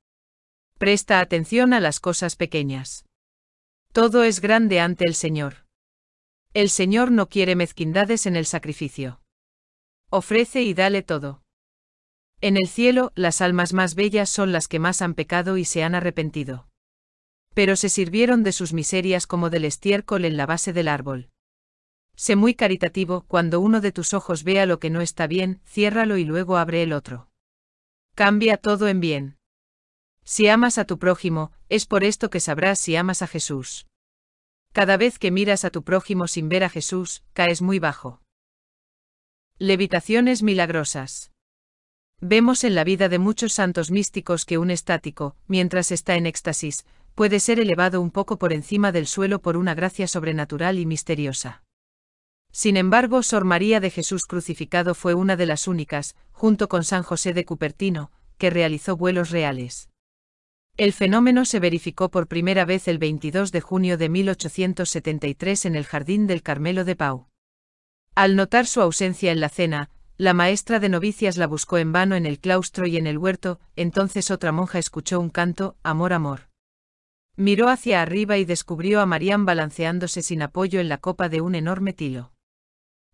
Presta atención a las cosas pequeñas. Todo es grande ante el Señor. El Señor no quiere mezquindades en el sacrificio. Ofrece y dale todo. En el cielo, las almas más bellas son las que más han pecado y se han arrepentido. Pero se sirvieron de sus miserias como del estiércol en la base del árbol. Sé muy caritativo, cuando uno de tus ojos vea lo que no está bien, ciérralo y luego abre el otro. Cambia todo en bien. Si amas a tu prójimo, es por esto que sabrás si amas a Jesús. Cada vez que miras a tu prójimo sin ver a Jesús, caes muy bajo. Levitaciones milagrosas. Vemos en la vida de muchos santos místicos que un estático, mientras está en éxtasis, puede ser elevado un poco por encima del suelo por una gracia sobrenatural y misteriosa. Sin embargo, Sor María de Jesús crucificado fue una de las únicas, junto con San José de Cupertino, que realizó vuelos reales. El fenómeno se verificó por primera vez el 22 de junio de 1873 en el Jardín del Carmelo de Pau. Al notar su ausencia en la cena, la maestra de novicias la buscó en vano en el claustro y en el huerto, entonces otra monja escuchó un canto, Amor, amor. Miró hacia arriba y descubrió a Marían balanceándose sin apoyo en la copa de un enorme tilo.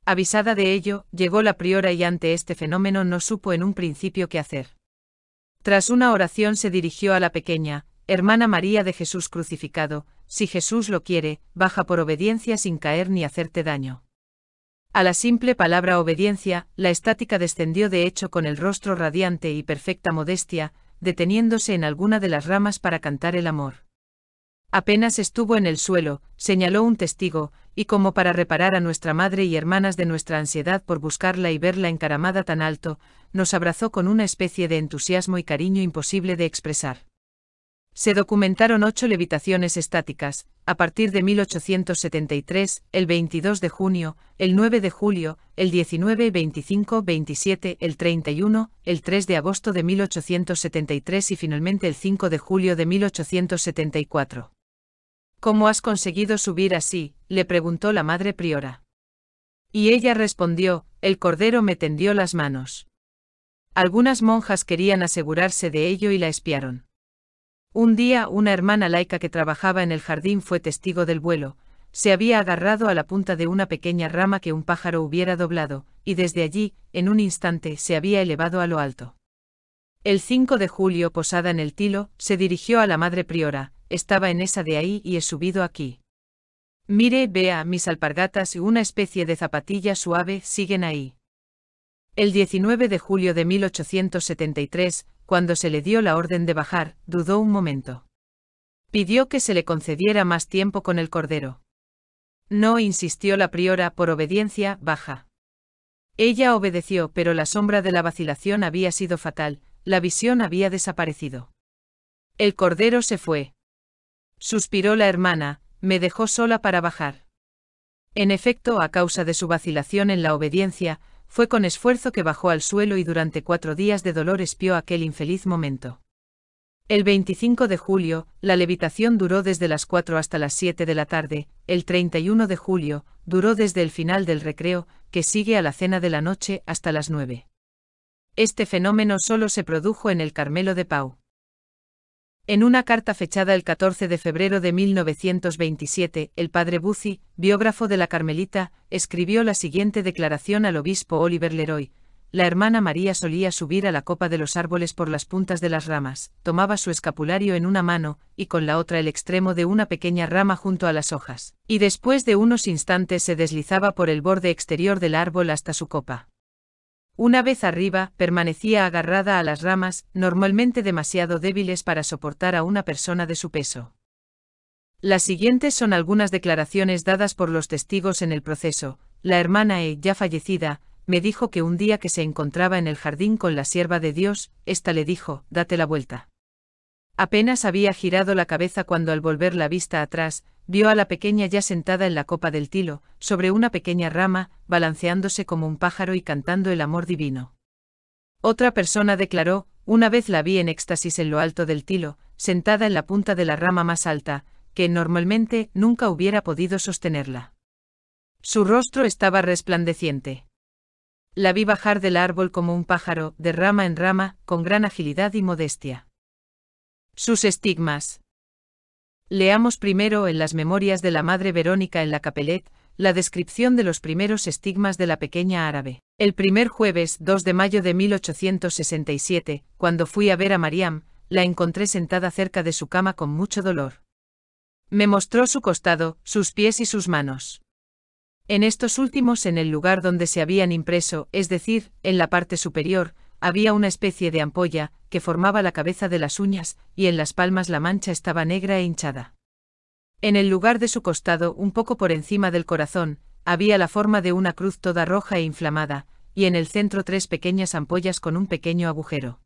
Avisada de ello, llegó la priora y ante este fenómeno no supo en un principio qué hacer. Tras una oración se dirigió a la pequeña, Hermana María de Jesús crucificado, si Jesús lo quiere, baja por obediencia sin caer ni hacerte daño. A la simple palabra obediencia, la estática descendió de hecho con el rostro radiante y perfecta modestia, deteniéndose en alguna de las ramas para cantar el amor. Apenas estuvo en el suelo, señaló un testigo, y como para reparar a nuestra madre y hermanas de nuestra ansiedad por buscarla y verla encaramada tan alto, nos abrazó con una especie de entusiasmo y cariño imposible de expresar se documentaron ocho levitaciones estáticas, a partir de 1873, el 22 de junio, el 9 de julio, el 19, 25, 27, el 31, el 3 de agosto de 1873 y finalmente el 5 de julio de 1874. ¿Cómo has conseguido subir así? le preguntó la madre priora. Y ella respondió, el cordero me tendió las manos. Algunas monjas querían asegurarse de ello y la espiaron. Un día una hermana laica que trabajaba en el jardín fue testigo del vuelo, se había agarrado a la punta de una pequeña rama que un pájaro hubiera doblado, y desde allí, en un instante, se había elevado a lo alto. El 5 de julio, posada en el tilo, se dirigió a la madre priora, estaba en esa de ahí y he subido aquí. Mire, vea, mis alpargatas y una especie de zapatilla suave siguen ahí. El 19 de julio de 1873, cuando se le dio la orden de bajar, dudó un momento. Pidió que se le concediera más tiempo con el cordero. No, insistió la priora, por obediencia, baja. Ella obedeció, pero la sombra de la vacilación había sido fatal, la visión había desaparecido. El cordero se fue. Suspiró la hermana, me dejó sola para bajar. En efecto, a causa de su vacilación en la obediencia, fue con esfuerzo que bajó al suelo y durante cuatro días de dolor espió aquel infeliz momento. El 25 de julio, la levitación duró desde las cuatro hasta las 7 de la tarde, el 31 de julio, duró desde el final del recreo, que sigue a la cena de la noche, hasta las nueve. Este fenómeno solo se produjo en el Carmelo de Pau. En una carta fechada el 14 de febrero de 1927, el padre Buzzi, biógrafo de la Carmelita, escribió la siguiente declaración al obispo Oliver Leroy. La hermana María solía subir a la copa de los árboles por las puntas de las ramas, tomaba su escapulario en una mano, y con la otra el extremo de una pequeña rama junto a las hojas, y después de unos instantes se deslizaba por el borde exterior del árbol hasta su copa. Una vez arriba, permanecía agarrada a las ramas, normalmente demasiado débiles para soportar a una persona de su peso. Las siguientes son algunas declaraciones dadas por los testigos en el proceso. La hermana E, ya fallecida, me dijo que un día que se encontraba en el jardín con la sierva de Dios, ésta le dijo, date la vuelta. Apenas había girado la cabeza cuando al volver la vista atrás, vio a la pequeña ya sentada en la copa del tilo, sobre una pequeña rama, balanceándose como un pájaro y cantando el amor divino. Otra persona declaró, una vez la vi en éxtasis en lo alto del tilo, sentada en la punta de la rama más alta, que normalmente nunca hubiera podido sostenerla. Su rostro estaba resplandeciente. La vi bajar del árbol como un pájaro, de rama en rama, con gran agilidad y modestia. Sus estigmas. Leamos primero en las memorias de la madre Verónica en la Capelet, la descripción de los primeros estigmas de la pequeña árabe. El primer jueves 2 de mayo de 1867, cuando fui a ver a Mariam, la encontré sentada cerca de su cama con mucho dolor. Me mostró su costado, sus pies y sus manos. En estos últimos en el lugar donde se habían impreso, es decir, en la parte superior, había una especie de ampolla, que formaba la cabeza de las uñas, y en las palmas la mancha estaba negra e hinchada. En el lugar de su costado, un poco por encima del corazón, había la forma de una cruz toda roja e inflamada, y en el centro tres pequeñas ampollas con un pequeño agujero.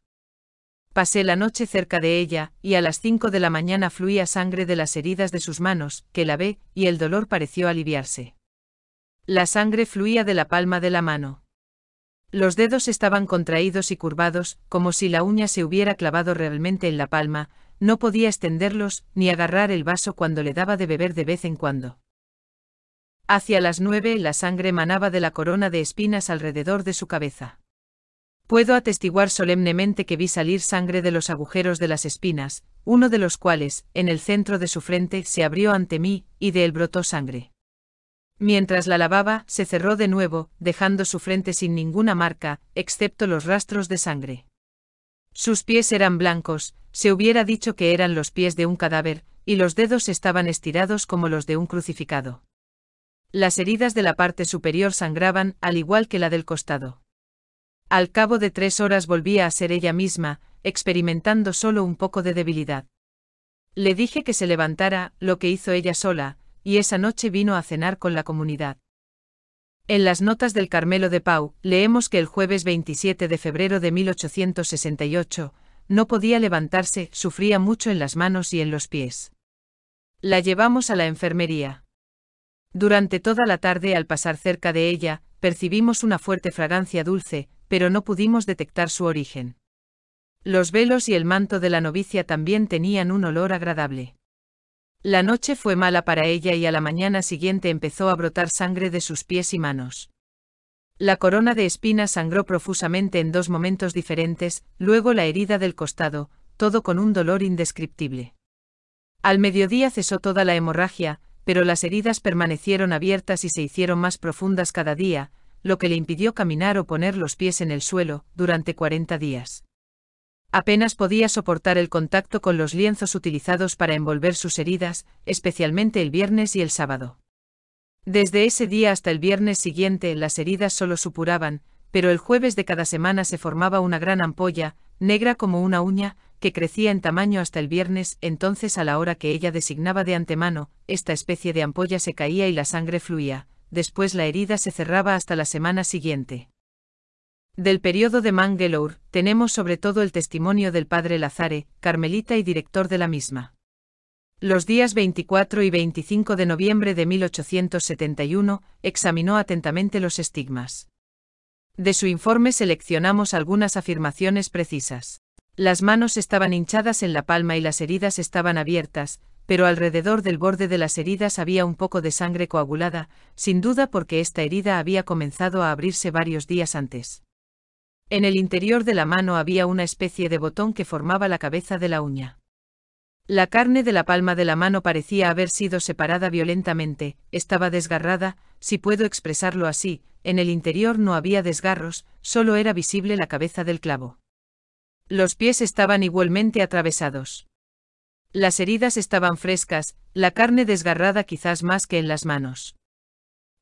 Pasé la noche cerca de ella, y a las cinco de la mañana fluía sangre de las heridas de sus manos, que lavé, y el dolor pareció aliviarse. La sangre fluía de la palma de la mano. Los dedos estaban contraídos y curvados, como si la uña se hubiera clavado realmente en la palma, no podía extenderlos, ni agarrar el vaso cuando le daba de beber de vez en cuando. Hacia las nueve la sangre manaba de la corona de espinas alrededor de su cabeza. Puedo atestiguar solemnemente que vi salir sangre de los agujeros de las espinas, uno de los cuales, en el centro de su frente, se abrió ante mí, y de él brotó sangre. Mientras la lavaba, se cerró de nuevo, dejando su frente sin ninguna marca, excepto los rastros de sangre. Sus pies eran blancos, se hubiera dicho que eran los pies de un cadáver, y los dedos estaban estirados como los de un crucificado. Las heridas de la parte superior sangraban, al igual que la del costado. Al cabo de tres horas volvía a ser ella misma, experimentando solo un poco de debilidad. Le dije que se levantara, lo que hizo ella sola, y esa noche vino a cenar con la comunidad. En las notas del Carmelo de Pau, leemos que el jueves 27 de febrero de 1868, no podía levantarse, sufría mucho en las manos y en los pies. La llevamos a la enfermería. Durante toda la tarde al pasar cerca de ella, percibimos una fuerte fragancia dulce, pero no pudimos detectar su origen. Los velos y el manto de la novicia también tenían un olor agradable. La noche fue mala para ella y a la mañana siguiente empezó a brotar sangre de sus pies y manos. La corona de espinas sangró profusamente en dos momentos diferentes, luego la herida del costado, todo con un dolor indescriptible. Al mediodía cesó toda la hemorragia, pero las heridas permanecieron abiertas y se hicieron más profundas cada día, lo que le impidió caminar o poner los pies en el suelo, durante 40 días. Apenas podía soportar el contacto con los lienzos utilizados para envolver sus heridas, especialmente el viernes y el sábado. Desde ese día hasta el viernes siguiente las heridas solo supuraban, pero el jueves de cada semana se formaba una gran ampolla, negra como una uña, que crecía en tamaño hasta el viernes, entonces a la hora que ella designaba de antemano, esta especie de ampolla se caía y la sangre fluía, después la herida se cerraba hasta la semana siguiente. Del periodo de Mangelour, tenemos sobre todo el testimonio del padre Lazare, carmelita y director de la misma. Los días 24 y 25 de noviembre de 1871, examinó atentamente los estigmas. De su informe seleccionamos algunas afirmaciones precisas. Las manos estaban hinchadas en la palma y las heridas estaban abiertas, pero alrededor del borde de las heridas había un poco de sangre coagulada, sin duda porque esta herida había comenzado a abrirse varios días antes. En el interior de la mano había una especie de botón que formaba la cabeza de la uña. La carne de la palma de la mano parecía haber sido separada violentamente, estaba desgarrada, si puedo expresarlo así, en el interior no había desgarros, solo era visible la cabeza del clavo. Los pies estaban igualmente atravesados. Las heridas estaban frescas, la carne desgarrada quizás más que en las manos.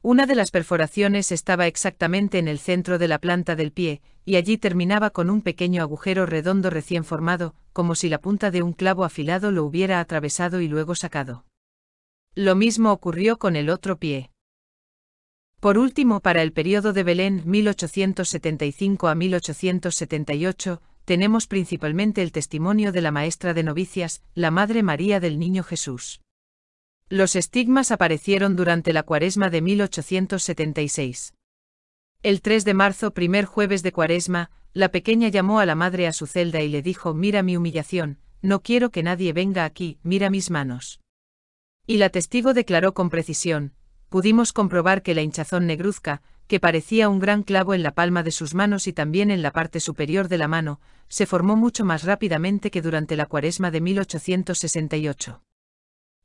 Una de las perforaciones estaba exactamente en el centro de la planta del pie, y allí terminaba con un pequeño agujero redondo recién formado, como si la punta de un clavo afilado lo hubiera atravesado y luego sacado. Lo mismo ocurrió con el otro pie. Por último, para el periodo de Belén 1875 a 1878, tenemos principalmente el testimonio de la maestra de novicias, la Madre María del Niño Jesús. Los estigmas aparecieron durante la cuaresma de 1876. El 3 de marzo, primer jueves de cuaresma, la pequeña llamó a la madre a su celda y le dijo, mira mi humillación, no quiero que nadie venga aquí, mira mis manos. Y la testigo declaró con precisión, pudimos comprobar que la hinchazón negruzca, que parecía un gran clavo en la palma de sus manos y también en la parte superior de la mano, se formó mucho más rápidamente que durante la cuaresma de 1868.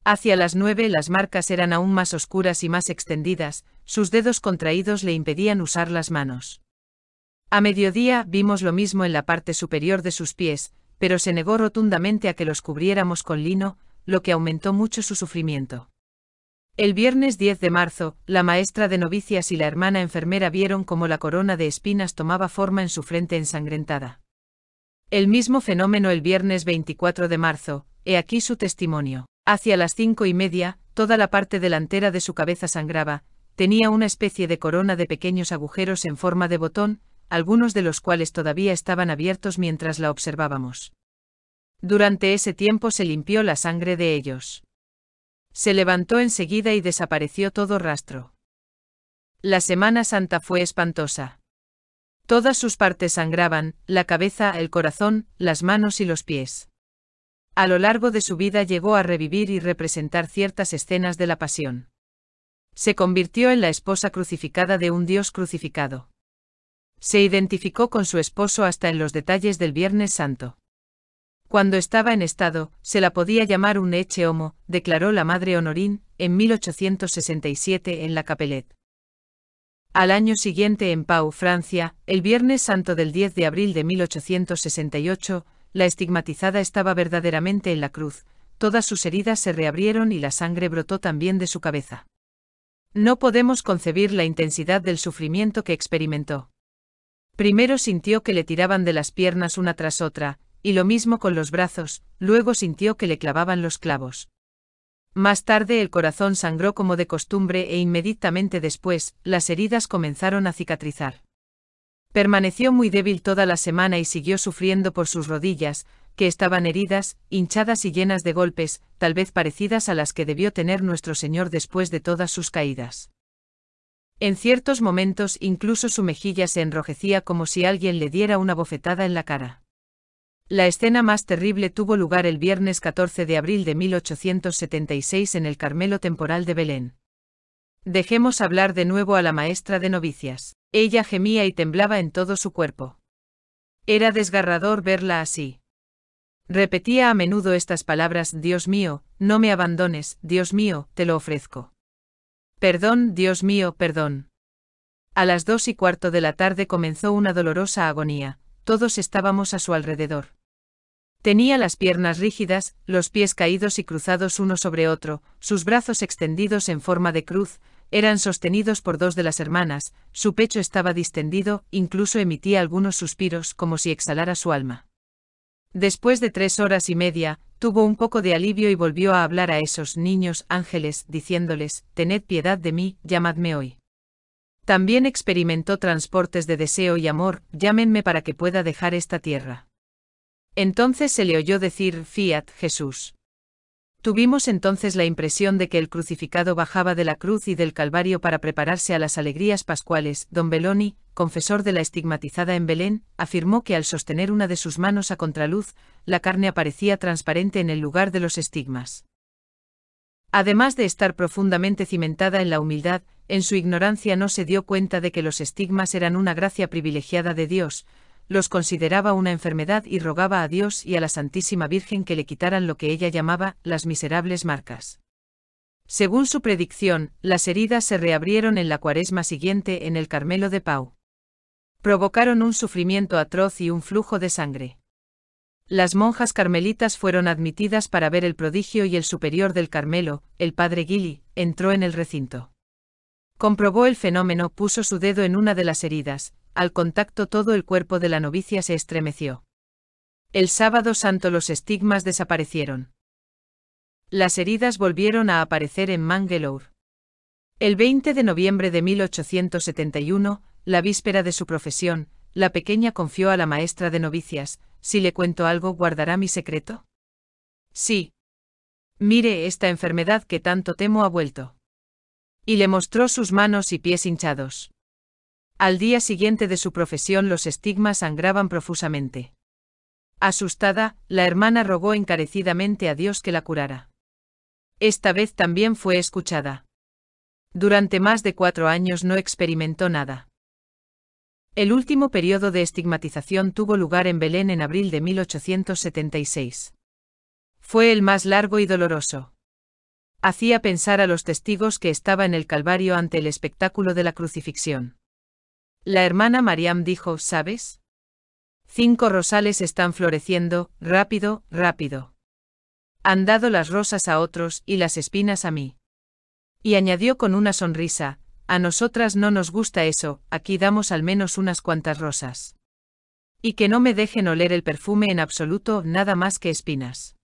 Hacia las nueve las marcas eran aún más oscuras y más extendidas, sus dedos contraídos le impedían usar las manos. A mediodía vimos lo mismo en la parte superior de sus pies, pero se negó rotundamente a que los cubriéramos con lino, lo que aumentó mucho su sufrimiento. El viernes 10 de marzo, la maestra de novicias y la hermana enfermera vieron cómo la corona de espinas tomaba forma en su frente ensangrentada. El mismo fenómeno el viernes 24 de marzo, he aquí su testimonio. Hacia las cinco y media, toda la parte delantera de su cabeza sangraba, tenía una especie de corona de pequeños agujeros en forma de botón, algunos de los cuales todavía estaban abiertos mientras la observábamos. Durante ese tiempo se limpió la sangre de ellos. Se levantó enseguida y desapareció todo rastro. La Semana Santa fue espantosa. Todas sus partes sangraban, la cabeza, el corazón, las manos y los pies. A lo largo de su vida llegó a revivir y representar ciertas escenas de la pasión. Se convirtió en la esposa crucificada de un Dios crucificado. Se identificó con su esposo hasta en los detalles del Viernes Santo. Cuando estaba en estado, se la podía llamar un Heche homo, declaró la madre Honorín, en 1867 en la Capelet. Al año siguiente en Pau, Francia, el Viernes Santo del 10 de abril de 1868, la estigmatizada estaba verdaderamente en la cruz, todas sus heridas se reabrieron y la sangre brotó también de su cabeza. No podemos concebir la intensidad del sufrimiento que experimentó. Primero sintió que le tiraban de las piernas una tras otra, y lo mismo con los brazos, luego sintió que le clavaban los clavos. Más tarde el corazón sangró como de costumbre e inmediatamente después, las heridas comenzaron a cicatrizar. Permaneció muy débil toda la semana y siguió sufriendo por sus rodillas, que estaban heridas, hinchadas y llenas de golpes, tal vez parecidas a las que debió tener nuestro Señor después de todas sus caídas. En ciertos momentos incluso su mejilla se enrojecía como si alguien le diera una bofetada en la cara. La escena más terrible tuvo lugar el viernes 14 de abril de 1876 en el Carmelo Temporal de Belén. Dejemos hablar de nuevo a la maestra de novicias. Ella gemía y temblaba en todo su cuerpo. Era desgarrador verla así. Repetía a menudo estas palabras, Dios mío, no me abandones, Dios mío, te lo ofrezco. Perdón, Dios mío, perdón. A las dos y cuarto de la tarde comenzó una dolorosa agonía, todos estábamos a su alrededor. Tenía las piernas rígidas, los pies caídos y cruzados uno sobre otro, sus brazos extendidos en forma de cruz, eran sostenidos por dos de las hermanas, su pecho estaba distendido, incluso emitía algunos suspiros como si exhalara su alma. Después de tres horas y media, tuvo un poco de alivio y volvió a hablar a esos niños ángeles, diciéndoles, Tened piedad de mí, llamadme hoy. También experimentó transportes de deseo y amor, llámenme para que pueda dejar esta tierra. Entonces se le oyó decir, Fiat Jesús. Tuvimos entonces la impresión de que el crucificado bajaba de la cruz y del Calvario para prepararse a las alegrías pascuales. Don Beloni, confesor de la estigmatizada en Belén, afirmó que al sostener una de sus manos a contraluz, la carne aparecía transparente en el lugar de los estigmas. Además de estar profundamente cimentada en la humildad, en su ignorancia no se dio cuenta de que los estigmas eran una gracia privilegiada de Dios, los consideraba una enfermedad y rogaba a Dios y a la Santísima Virgen que le quitaran lo que ella llamaba las miserables marcas. Según su predicción, las heridas se reabrieron en la cuaresma siguiente en el Carmelo de Pau. Provocaron un sufrimiento atroz y un flujo de sangre. Las monjas carmelitas fueron admitidas para ver el prodigio y el superior del Carmelo, el padre Gili, entró en el recinto. Comprobó el fenómeno, puso su dedo en una de las heridas, al contacto todo el cuerpo de la novicia se estremeció. El sábado santo los estigmas desaparecieron. Las heridas volvieron a aparecer en Mangalore. El 20 de noviembre de 1871, la víspera de su profesión, la pequeña confió a la maestra de novicias, si le cuento algo guardará mi secreto. Sí. Mire esta enfermedad que tanto temo ha vuelto. Y le mostró sus manos y pies hinchados. Al día siguiente de su profesión los estigmas sangraban profusamente. Asustada, la hermana rogó encarecidamente a Dios que la curara. Esta vez también fue escuchada. Durante más de cuatro años no experimentó nada. El último periodo de estigmatización tuvo lugar en Belén en abril de 1876. Fue el más largo y doloroso. Hacía pensar a los testigos que estaba en el Calvario ante el espectáculo de la crucifixión. La hermana Mariam dijo, ¿sabes? Cinco rosales están floreciendo, rápido, rápido. Han dado las rosas a otros y las espinas a mí. Y añadió con una sonrisa, a nosotras no nos gusta eso, aquí damos al menos unas cuantas rosas. Y que no me dejen oler el perfume en absoluto, nada más que espinas.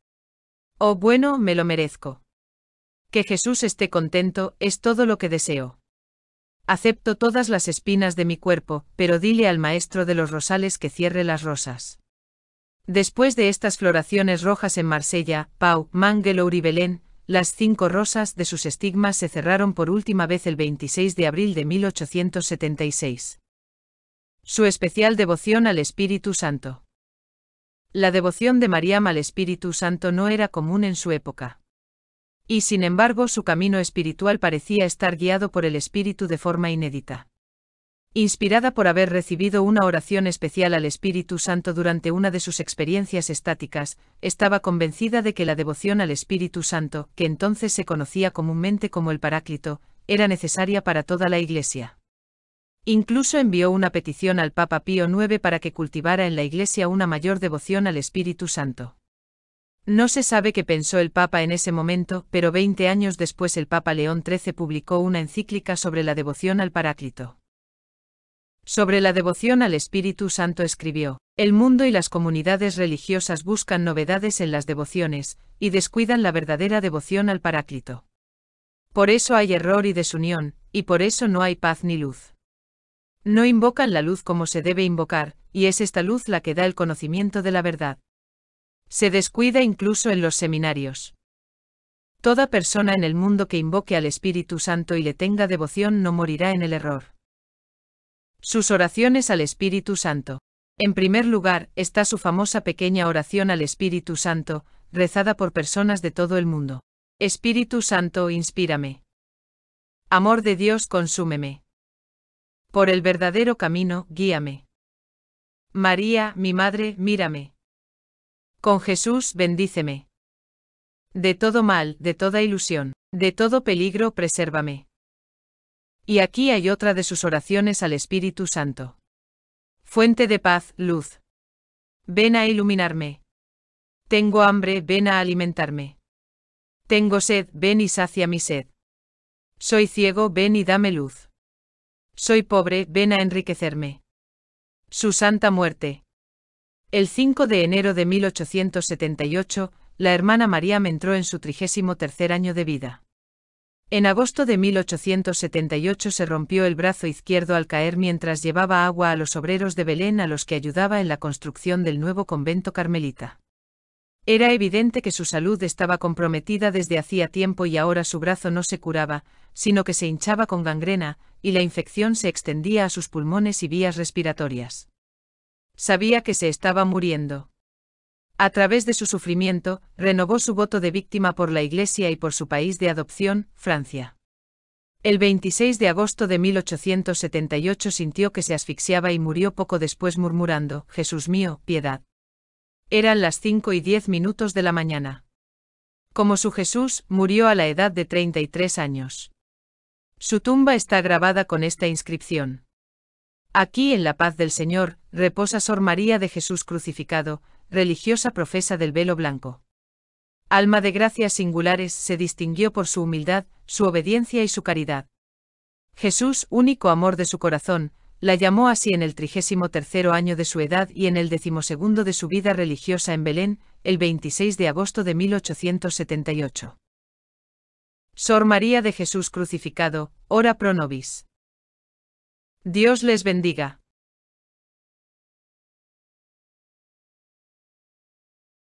Oh bueno, me lo merezco. Que Jesús esté contento, es todo lo que deseo. Acepto todas las espinas de mi cuerpo, pero dile al maestro de los rosales que cierre las rosas. Después de estas floraciones rojas en Marsella, Pau, Mangelour y Belén, las cinco rosas de sus estigmas se cerraron por última vez el 26 de abril de 1876. Su especial devoción al Espíritu Santo. La devoción de Mariam al Espíritu Santo no era común en su época y sin embargo su camino espiritual parecía estar guiado por el Espíritu de forma inédita. Inspirada por haber recibido una oración especial al Espíritu Santo durante una de sus experiencias estáticas, estaba convencida de que la devoción al Espíritu Santo, que entonces se conocía comúnmente como el Paráclito, era necesaria para toda la Iglesia. Incluso envió una petición al Papa Pío IX para que cultivara en la Iglesia una mayor devoción al Espíritu Santo. No se sabe qué pensó el Papa en ese momento, pero 20 años después el Papa León XIII publicó una encíclica sobre la devoción al Paráclito. Sobre la devoción al Espíritu Santo escribió, El mundo y las comunidades religiosas buscan novedades en las devociones, y descuidan la verdadera devoción al Paráclito. Por eso hay error y desunión, y por eso no hay paz ni luz. No invocan la luz como se debe invocar, y es esta luz la que da el conocimiento de la verdad. Se descuida incluso en los seminarios. Toda persona en el mundo que invoque al Espíritu Santo y le tenga devoción no morirá en el error. Sus oraciones al Espíritu Santo. En primer lugar, está su famosa pequeña oración al Espíritu Santo, rezada por personas de todo el mundo. Espíritu Santo, inspírame. Amor de Dios, consúmeme. Por el verdadero camino, guíame. María, mi Madre, mírame. Con Jesús bendíceme. De todo mal, de toda ilusión, de todo peligro presérvame. Y aquí hay otra de sus oraciones al Espíritu Santo. Fuente de paz, luz. Ven a iluminarme. Tengo hambre, ven a alimentarme. Tengo sed, ven y sacia mi sed. Soy ciego, ven y dame luz. Soy pobre, ven a enriquecerme. Su santa muerte, el 5 de enero de 1878, la hermana María me entró en su trigésimo tercer año de vida. En agosto de 1878 se rompió el brazo izquierdo al caer mientras llevaba agua a los obreros de Belén a los que ayudaba en la construcción del nuevo convento carmelita. Era evidente que su salud estaba comprometida desde hacía tiempo y ahora su brazo no se curaba, sino que se hinchaba con gangrena, y la infección se extendía a sus pulmones y vías respiratorias sabía que se estaba muriendo. A través de su sufrimiento, renovó su voto de víctima por la Iglesia y por su país de adopción, Francia. El 26 de agosto de 1878 sintió que se asfixiaba y murió poco después murmurando, Jesús mío, piedad. Eran las 5 y 10 minutos de la mañana. Como su Jesús, murió a la edad de 33 años. Su tumba está grabada con esta inscripción. Aquí en la paz del Señor, reposa Sor María de Jesús crucificado, religiosa profesa del velo blanco. Alma de gracias singulares, se distinguió por su humildad, su obediencia y su caridad. Jesús, único amor de su corazón, la llamó así en el trigésimo tercero año de su edad y en el decimosegundo de su vida religiosa en Belén, el 26 de agosto de 1878. Sor María de Jesús crucificado, ora pro nobis. Dios les bendiga.